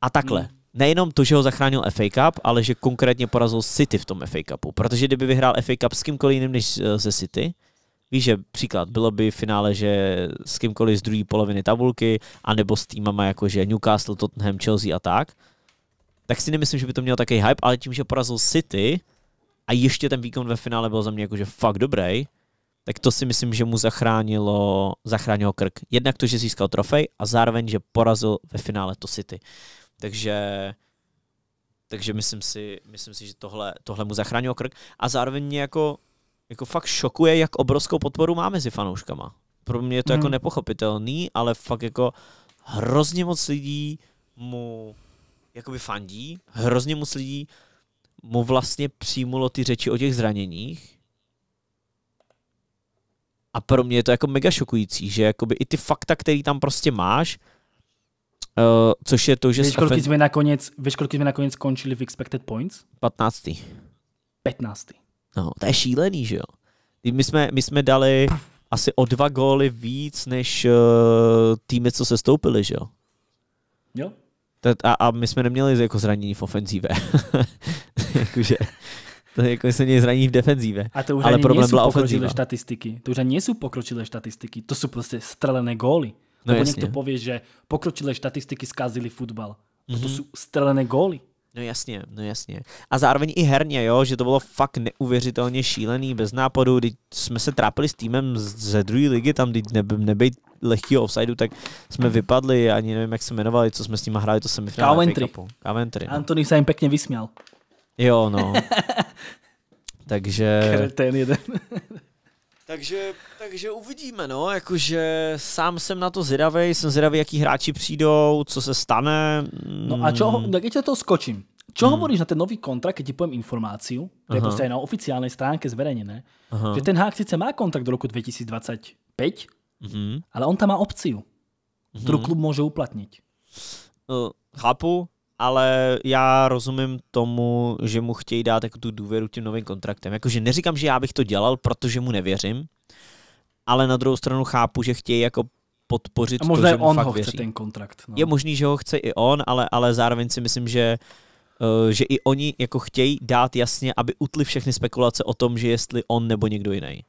A takhle. Hmm. Nejenom to, že ho zachránil FA Cup, ale že konkrétně porazil City v tom FA Cupu. Protože kdyby vyhrál FA Cup s kýmkoliv jiným než eh, ze City, víš, že příklad, bylo by v finále, že s kýmkoliv z druhé poloviny tabulky, anebo s týmama jako že Newcastle, Tottenham, Chelsea a tak, tak si nemyslím, že by to mělo takový hype, ale tím, že porazil City a ještě ten výkon ve finále byl za mě jakože fakt dobrý, tak to si myslím, že mu zachránilo, zachránilo krk. Jednak to, že získal trofej a zároveň, že porazil ve finále to City. Takže takže myslím si, myslím si že tohle, tohle mu zachránilo krk a zároveň mě jako, jako fakt šokuje, jak obrovskou podporu má mezi fanouškama. Pro mě je to hmm. jako mhm. nepochopitelný, ale fakt jako hrozně moc lidí mu jakoby fandí, hrozně moc lidí mu vlastně přijmulo ty řeči o těch zraněních a pro mě je to jako mega šokující, že jakoby i ty fakta, který tam prostě máš, Uh, což je to, že... Víš, kolik jsme nakonec, víš, kolik jsme nakonec končili v expected points? 15. 15. No, to je šílený, že jo? My jsme, my jsme dali asi o dva góly víc, než uh, týmy, co se stoupili, že jo? Jo. A, a my jsme neměli jako zranění v ofenzíve. [laughs] Jakože to jako se něj zraní v defenzíve. A to už ale ani problém nejsou byla pokročilé ofenzíva. statistiky. To už ani nejsou pokročilé statistiky. To jsou prostě strelené góly. No Nebo někdo pově, že pokročilé statistiky zkazily fotbal. Mm-hmm. No to mhm. jsou strelené góly. No jasně, no jasně. A zároveň i herně, jo, že to bylo fakt neuvěřitelně šílený, bez nápadu, když jsme se trápili s týmem ze druhé ligy, tam když neby, nebyl lehký offside, tak jsme vypadli, ani nevím, jak se jmenovali, co jsme s nimi hráli, to semifinále. Coventry. Coventry no. Anthony se jim pěkně vysměl. Jo, no. [laughs] takže... Kretén jeden. [laughs] takže, takže uvidíme, no, jakože sám jsem na to zvědavý, jsem zvědavý, jaký hráči přijdou, co se stane. No a čo, mm. tak ještě to skočím. Čo hmm. hovoríš na ten nový kontrakt, když ti poviem informaci, to je prostě na oficiálnej stránke zverejnené, Aha. že ten hák sice má kontrakt do roku 2025, hmm ale on tam má opciu, mhm. kterou hmm klub může uplatnit. Uh, chápu, ale já rozumím tomu, že mu chtějí dát jako tu důvěru tím novým kontraktem. Jakože neříkám, že já bych to dělal, protože mu nevěřím, ale na druhou stranu chápu, že chtějí jako podpořit A možná to, že mu on fakt ho věří. chce ten kontrakt. No. Je možný, že ho chce i on, ale, ale zároveň si myslím, že uh, že i oni jako chtějí dát jasně, aby utli všechny spekulace o tom, že jestli on nebo někdo jiný.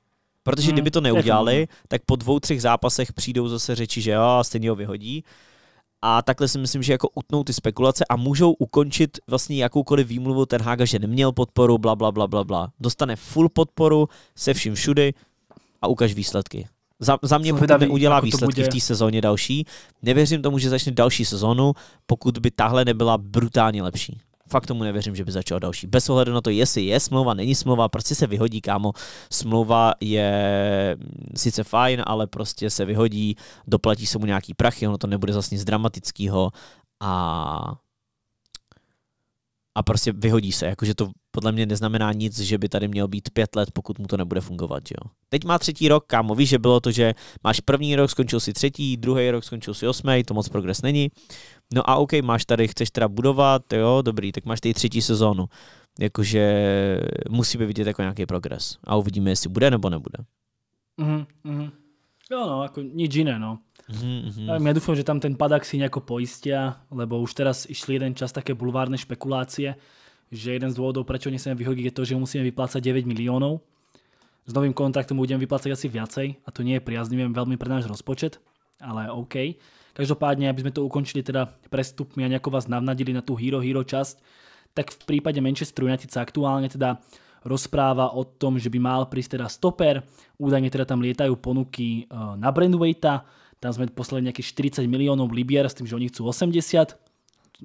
Protože hmm, kdyby to neudělali, tak po dvou, třech zápasech přijdou zase řeči, že jo, stejně ho vyhodí a takhle si myslím, že jako utnou ty spekulace a můžou ukončit vlastně jakoukoliv výmluvu ten Haga, že neměl podporu, bla, bla, bla, bla, bla. Dostane full podporu se vším všudy a ukaž výsledky. Za, za mě, pokud vydavý, neudělá jako výsledky v té sezóně další, nevěřím tomu, že začne další sezónu, pokud by tahle nebyla brutálně lepší fakt tomu nevěřím, že by začal další. Bez ohledu na to, jestli je smlouva, není smlouva, prostě se vyhodí, kámo. Smlouva je mm, sice fajn, ale prostě se vyhodí, doplatí se mu nějaký prachy, ono to nebude zase nic dramatického a a prostě vyhodí se, jakože to podle mě neznamená nic, že by tady měl být pět let, pokud mu to nebude fungovat. jo? Teď má třetí rok, kámo, víš, že bylo to, že máš první rok, skončil si třetí, druhý rok skončil si osmý, to moc progres není. No a OK, máš tady, chceš teda budovat, jo, dobrý, tak máš tady třetí sezónu. Jakože musíme vidět jako nějaký progres a uvidíme, jestli bude nebo nebude. Mm-hmm. Jo, no, jako nic jiné, no. Mm-hmm. Já doufám, že tam ten padak si nějak pojistí, lebo už teraz išli jeden čas také bulvárné špekulácie, že jeden z dôvodov, prečo nesmieme vyhodiť, je to, že musíme vyplácať 9 miliónov. S novým kontraktom budeme vyplácať asi viacej a to nie je priaznivé veľmi pre náš rozpočet, ale OK. Každopádne, aby sme to ukončili teda prestupmi a nejako vás navnadili na tú Hero Hero časť, tak v prípade Manchester United sa aktuálne teda rozpráva o tom, že by mal prísť teda stoper, údajne teda tam lietajú ponuky eh, na Brandwaita, tam sme poslali nejakých 40 miliónov libier s tým, že oni chcú 80,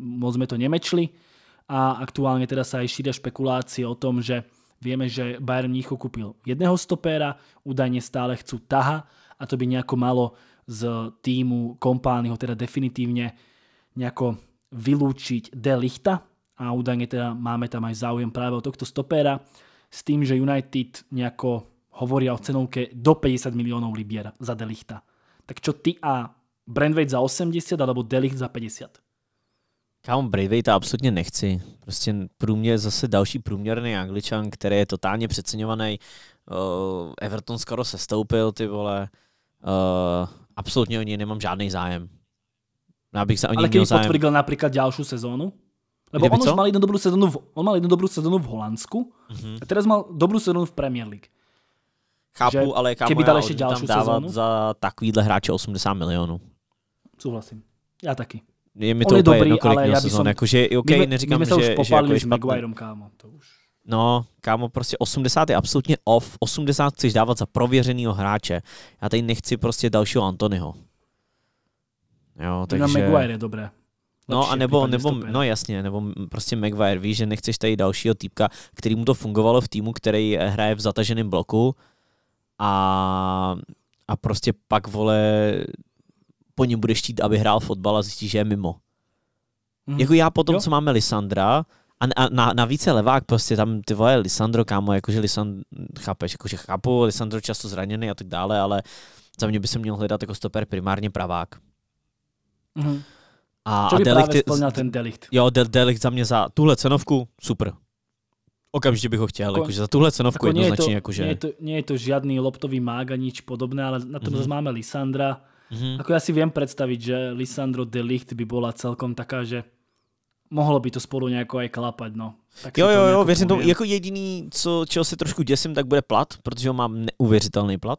moc sme to nemečli a aktuálne teda sa aj šíria špekulácie o tom, že vieme, že Bayern Mníchov kúpil jedného stopéra, údajne stále chcú Taha a to by nejako malo z týmu Kompányho teda definitívne nejako vylúčiť De Lichta a údajne teda máme tam aj záujem práve o tohto stopéra s tým, že United nejako hovoria o cenovke do 50 miliónov libier za Delichta. Tak čo ty a Brandweight za 80 alebo Delicht za 50? Kámo, to absolutně nechci. Prostě průměr, zase další průměrný angličan, který je totálně přeceňovaný. Uh, Everton skoro se stoupil ty vole. Uh, absolutně o něj nemám žádný zájem. Já bych se o něj Ale kdyby zájem... potvrdil například další sezónu? Lebo on už mal jednu dobrú sezónu v, on mal jednu dobrú sezónu v Holandsku mm-hmm. a teraz mal dobrú sezónu v Premier League. Chápu, že ale kámo, keby dal ešte ďalšiu tam dávat sezónu? za takovýhle hráče 80 milionů. Souhlasím. Já taky je mi to úplně jedno, kolik měl sezon. Jako, že, OK, my, neříkám, my že, že, že jako je špatný. Maguirem, kámo, to už. No, kámo, prostě 80 je absolutně off. 80 chceš dávat za prověřenýho hráče. Já tady nechci prostě dalšího Antonyho. Jo, no, takže... Na Maguire je dobré. No, Lepší, no a nebo, nebo no jasně, nebo prostě Maguire ví, že nechceš tady dalšího týpka, který mu to fungovalo v týmu, který hraje v zataženém bloku a, a prostě pak vole po něm budeš chtít, aby hrál fotbal a zjistíš, že je mimo. Mm. Jako já potom, jo. co máme Lisandra, a, na, na, na více levák, prostě tam ty vole Lisandro, kámo, jakože Lisandro, chápeš, jakože chápu, Lisandro často zraněný a tak dále, ale za mě by se měl hledat jako stoper primárně pravák. Mm. A, a delikt, splnil ten delikt. Jo, de, delikt za mě za tuhle cenovku, super. Okamžitě bych ho chtěl, tako, jakože za tuhle cenovku jako jednoznačně. Je to, jakože... nie, je to, nie je to žádný loptový mák a nič podobné, ale na tom mm -hmm. máme Lisandra, Mm-hmm. Ako ja si viem predstaviť, že Lisandro Licht by bola celkom taká, že mohlo by to spolu nejako aj klapať, no. Tak jo, jo, jo, věřím tomu. Jako jediný, co, čeho se trošku děsím, tak bude plat, protože ho mám neuvěřitelný plat.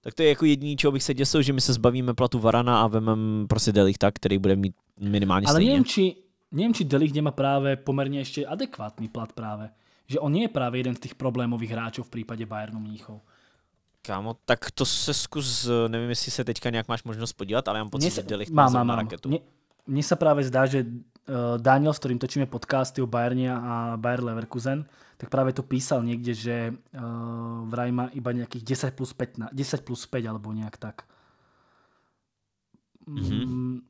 Tak to je jako jediný, čeho bych se děsil, že my se zbavíme platu Varana a vemem prostě tak, který bude mít minimálně Ale nevím, či, nevím, či Delich nemá právě poměrně ještě adekvátní plat právě. Že on je právě jeden z těch problémových hráčů v případě Bayernu Mníchov. Kámo, tak to se zkus, nevím, jestli se teďka nějak máš možnost podívat, ale já mám pocit, že Delicht má, má, má raketu. Mně, mně se právě zdá, že uh, Daniel, s kterým točíme podcasty o Bayerně a Bayer Leverkusen, tak právě to písal někde, že uh, vraj má iba nějakých 10 plus 5, 10 plus 5 alebo nějak tak. Mm-hmm.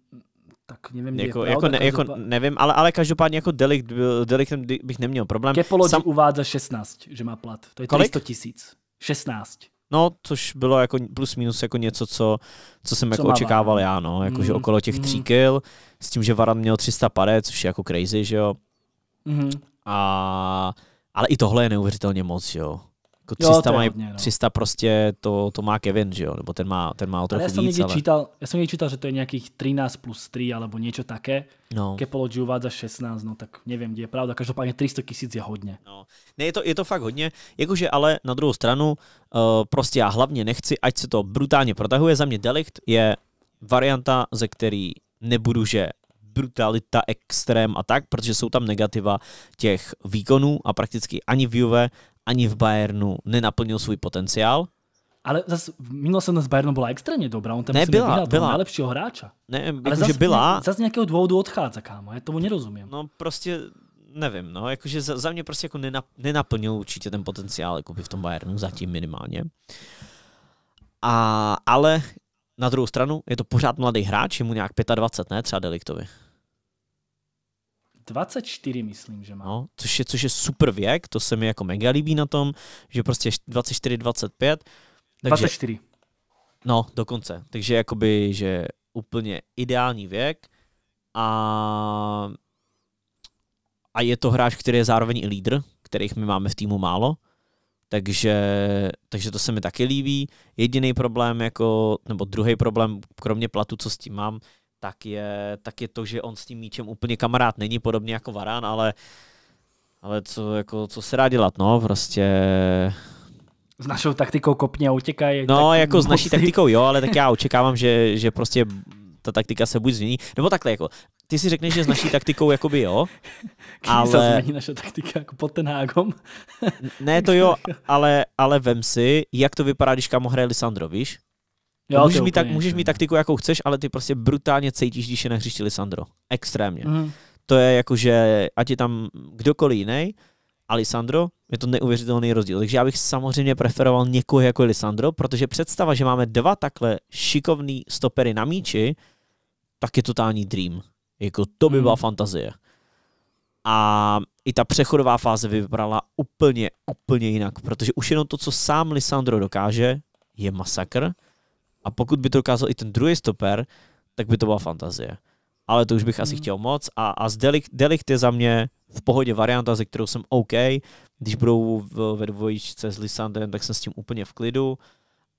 tak nevím, jako, je pravda, jako, ne, jako nevím, ale, ale každopádně jako delikt, deliktem bych neměl problém. Kepology Sam... uvádza 16, že má plat. To je 300 tisíc. 16. No, což bylo jako plus minus jako něco, co, co jsem co jako očekával já, no, jako, mm. že mm-hmm. okolo těch mm. tří mm-hmm. kill, s tím, že Varan měl 300 pade, což je jako crazy, že jo. Mm. A, ale i tohle je neuvěřitelně moc, že jo. Jako 300, jo, to mají, hodně, no. 300 prostě to, to má Kevin, že jo? Nebo ten má, ten má o trochu ale já víc, ale... čítal, já jsem někdy čítal, že to je nějakých 13 plus 3 alebo něco také. No. Kepology uvádza 16, no tak nevím, kde je pravda. Každopádně 300 tisíc je hodně. No. Ne, je to, je to fakt hodně. Jakože ale na druhou stranu, uh, prostě já hlavně nechci, ať se to brutálně protahuje. Za mě delikt je varianta, ze který nebudu, že brutalita, extrém a tak, protože jsou tam negativa těch výkonů a prakticky ani v Juve, ani v Bayernu nenaplnil svůj potenciál. Ale zase minulá sezóna s Bayernu byla extrémně dobrá, on tam ne, byla, vyhrál byla. nejlepšího hráča. Ne, jako, Ale zase, byla. Zase nějakého důvodu odchádza, kámo, já tomu nerozumím. No prostě nevím, no, jakože za, za mě prostě jako nenap, nenaplnil určitě ten potenciál jako by v tom Bayernu zatím minimálně. A, ale na druhou stranu je to pořád mladý hráč, je mu nějak 25, ne, třeba Deliktovi. 24, myslím, že má. No, což, je, což je super věk, to se mi jako mega líbí na tom, že prostě 24, 25. Takže, 24. No, dokonce. Takže jakoby, že úplně ideální věk a, a je to hráč, který je zároveň i lídr, kterých my máme v týmu málo. Takže, takže to se mi taky líbí. Jediný problém, jako, nebo druhý problém, kromě platu, co s tím mám, tak je, tak je to, že on s tím míčem úplně kamarád není, podobně jako Varán, ale, ale co, jako, co se dá dělat, no, prostě... S našou taktikou kopně a utěkají. No, tak jako s naší taktikou, jo, ale tak já [laughs] očekávám, že, že prostě ta taktika se buď změní, nebo takhle jako, ty si řekneš, že s naší taktikou by, jo, Když [laughs] ale... se změní naše taktika jako pod ten hágom. ne, to jo, [laughs] ale, ale vem si, jak to vypadá, když kamo hraje Lisandro, víš? Jo, můžeš, mít tak, můžeš mít taktiku, jakou chceš, ale ty prostě brutálně cítíš, když je na hřišti Lisandro. Extrémně. Mm. To je jako, že ať je tam kdokoliv jiný, a Lisandro, je to neuvěřitelný rozdíl. Takže já bych samozřejmě preferoval někoho jako Lisandro, protože představa, že máme dva takhle šikovný stopery na míči, tak je totální dream. Jako to by byla mm. fantazie. A i ta přechodová fáze vybrala úplně, úplně jinak, protože už jenom to, co sám Lisandro dokáže, je masakr. A pokud by to dokázal i ten druhý stoper, tak by to byla fantazie. Ale to už bych mm. chtěl moc. A, a z Delikt, Delikt je za mě v pohodě varianta, ze kterou jsem OK. Když budou v, ve dvojičce s Lisandrem, tak jsem s tím úplně v klidu.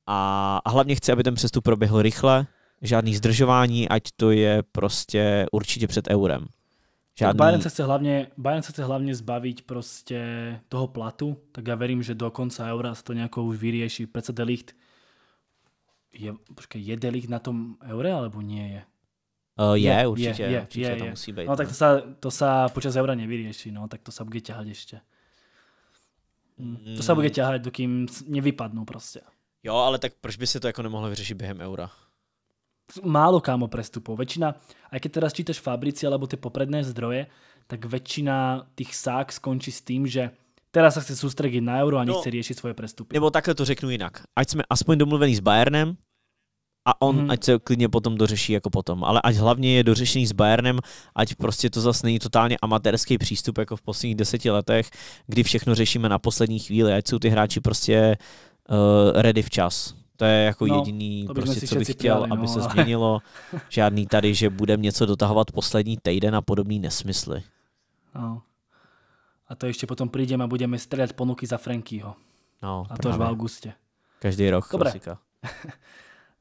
A, a hlavně chci, aby ten přestup proběhl rychle, žádný zdržování, ať to je prostě určitě před eurem. Žádný... Bayern, se chce hlavně, Bayern se chce hlavně zbavit prostě toho platu, tak já verím, že do konce eura se to nějakou už vyřeší. Přece Delikt je, počkej, je Delik na tom eure, alebo nie je? Uh, je, je, určite, je, je, určite je, to je. musí být. No tak no. to sa, to sa počas eura nevyrieši, no tak to sa bude ťahať ešte. Mm. Hm, to sa bude mm. ťahať, dokým nevypadnú proste. Jo, ale tak proč by se to jako nemohlo vyřešit během eura? Málo kámo prestupov. Väčšina, aj keď teraz čítaš Fabrici alebo tie popredné zdroje, tak väčšina tých sák skončí s tým, že teraz sa chce sústrediť na euro a no. nechce no, riešiť svoje prestupy. Nebo takhle to řeknu jinak. Ať jsme aspoň domluvení s Bayernem, a on hmm. ať se klidně potom dořeší jako potom. Ale ať hlavně je dořešený s Bayernem, ať prostě to zase není totálně amatérský přístup jako v posledních deseti letech, kdy všechno řešíme na poslední chvíli, ať jsou ty hráči prostě uh, ready včas. To je jako no, jediný, prostě, co bych chtěl, no, aby se ale... změnilo. [laughs] Žádný tady, že budeme něco dotahovat poslední týden a podobný nesmysly. No. A to ještě potom přijdeme a budeme střídat ponuky za Frankyho. No, a to právě. už v augustě. Každý rok, Dobré. klasika. [laughs]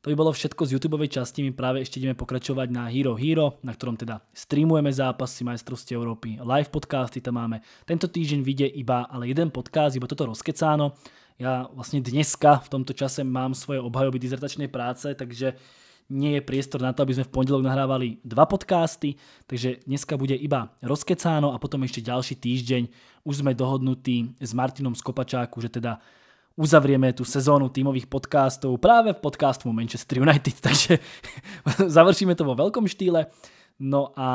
To by bylo všetko z YouTube časti, my práve ešte ideme pokračovať na Hero Hero, na ktorom teda streamujeme zápasy majstrovství Európy, live podcasty tam máme. Tento týždeň vyjde iba ale jeden podcast, iba toto rozkecáno. Ja vlastne dneska v tomto čase mám svoje obhajoby dizertačnej práce, takže nie je priestor na to, aby sme v pondelok nahrávali dva podcasty, takže dneska bude iba rozkecáno a potom ešte ďalší týždeň už sme dohodnutí s Martinom Skopačáku, že teda uzavrieme tu sezónu týmových podcastov právě v podcastu Manchester United, [laughs] takže završíme to vo veľkom štýle. No a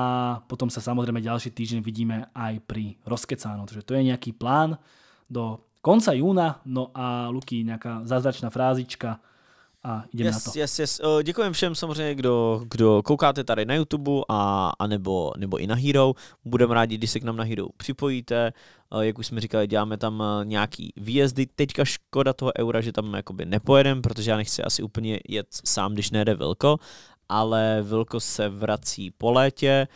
potom se samozřejmě další týden vidíme aj pri rozkecáno, takže to je nějaký plán do konca júna, no a Luky, nějaká zázračná frázička, a jdeme yes, na to. Yes, yes. Eh, Děkujeme všem samozřejmě, kdo, kdo koukáte tady na YouTube a, a nebo, nebo i na Hero. Budeme rádi, když se k nám na Hero připojíte. Eh, jak už jsme říkali, děláme tam eh, nějaký výjezdy. Teďka škoda toho eura, že tam jakoby nepojedem, protože já nechci asi úplně jet sám, když nejde Vilko. Ale Vilko se vrací po létě.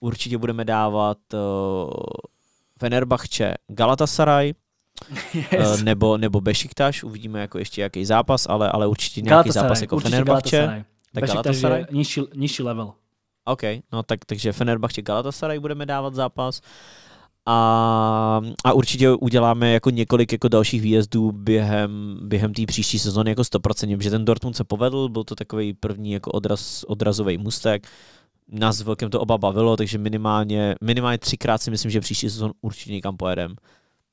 Určitě budeme dávat uh, Fenerbahče Galatasaray, Eh, yes. nebo, nebo Bešiktaš, uvidíme jako ještě jaký zápas, ale, ale určitě nějaký zápas jako Fenerbahce. Tak Galatasaray? Nižší, nižší level. OK, no tak, takže Fenerbahce Galatasaray budeme dávat zápas. A, a určitě uděláme jako několik jako dalších výjezdů během, během té příští sezóny jako 100%, protože ten Dortmund se povedl, byl to takový první jako odraz, odrazový mustek, nás velkem to oba bavilo, takže minimálně, minimálně třikrát si myslím, že příští sezon určitě někam pojedeme.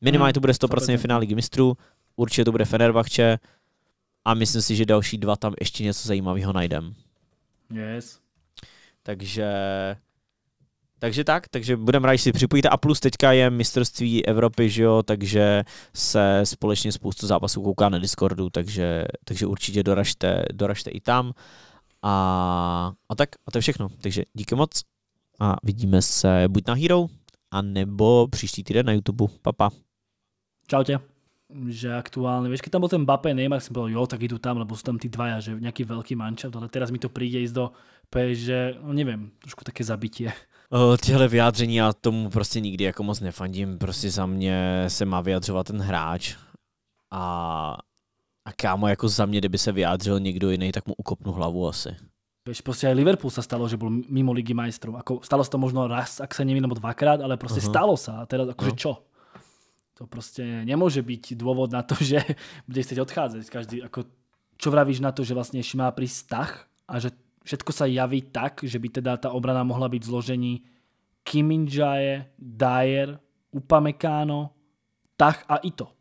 Minimálně to bude 100% finále Ligy mistrů, určitě to bude Fenerbahce a myslím si, že další dva tam ještě něco zajímavého najdem. Yes. Takže takže tak, takže budeme rádi, že si připojíte. A plus teďka je mistrovství Evropy, že jo, takže se společně spoustu zápasů kouká na Discordu, takže, takže určitě doražte, doražte i tam. A, a tak, a to je všechno. Takže díky moc a vidíme se buď na Hero, anebo příští týden na YouTube. Papa. Pa. Čaute že aktuálne, vieš, keď tam bol ten Mbappé, Neymar, som povedal, jo, tak idú tam, lebo sú tam tí dvaja, že nejaký veľký mančat, ale teraz mi to príde ísť do PSG, no neviem, trošku také zabitie. Tyhle vyjádření já tomu prostě nikdy jako moc nefandím, prostě za mě se má vyjadřovat ten hráč a, a kámo jako za mě, kdyby se vyjádřil někdo jiný, tak mu ukopnu hlavu asi. Víš, prostě i Liverpool se stalo, že byl mimo ligy majstrů. Ako, stalo se to možno raz, ak se nevím, nebo dvakrát, ale prostě uh -huh. stalo se. A teda, akože no. čo? To proste nemôže byť dôvod na to, [laughs] že budeš chtít odchádzať. Každý, ako, čo vravíš na to, že vlastne ešte má prísť a že všetko sa javí tak, že by teda tá obrana mohla byť v zložení Kiminjaje, Dyer, Upamecano, Tach a Ito.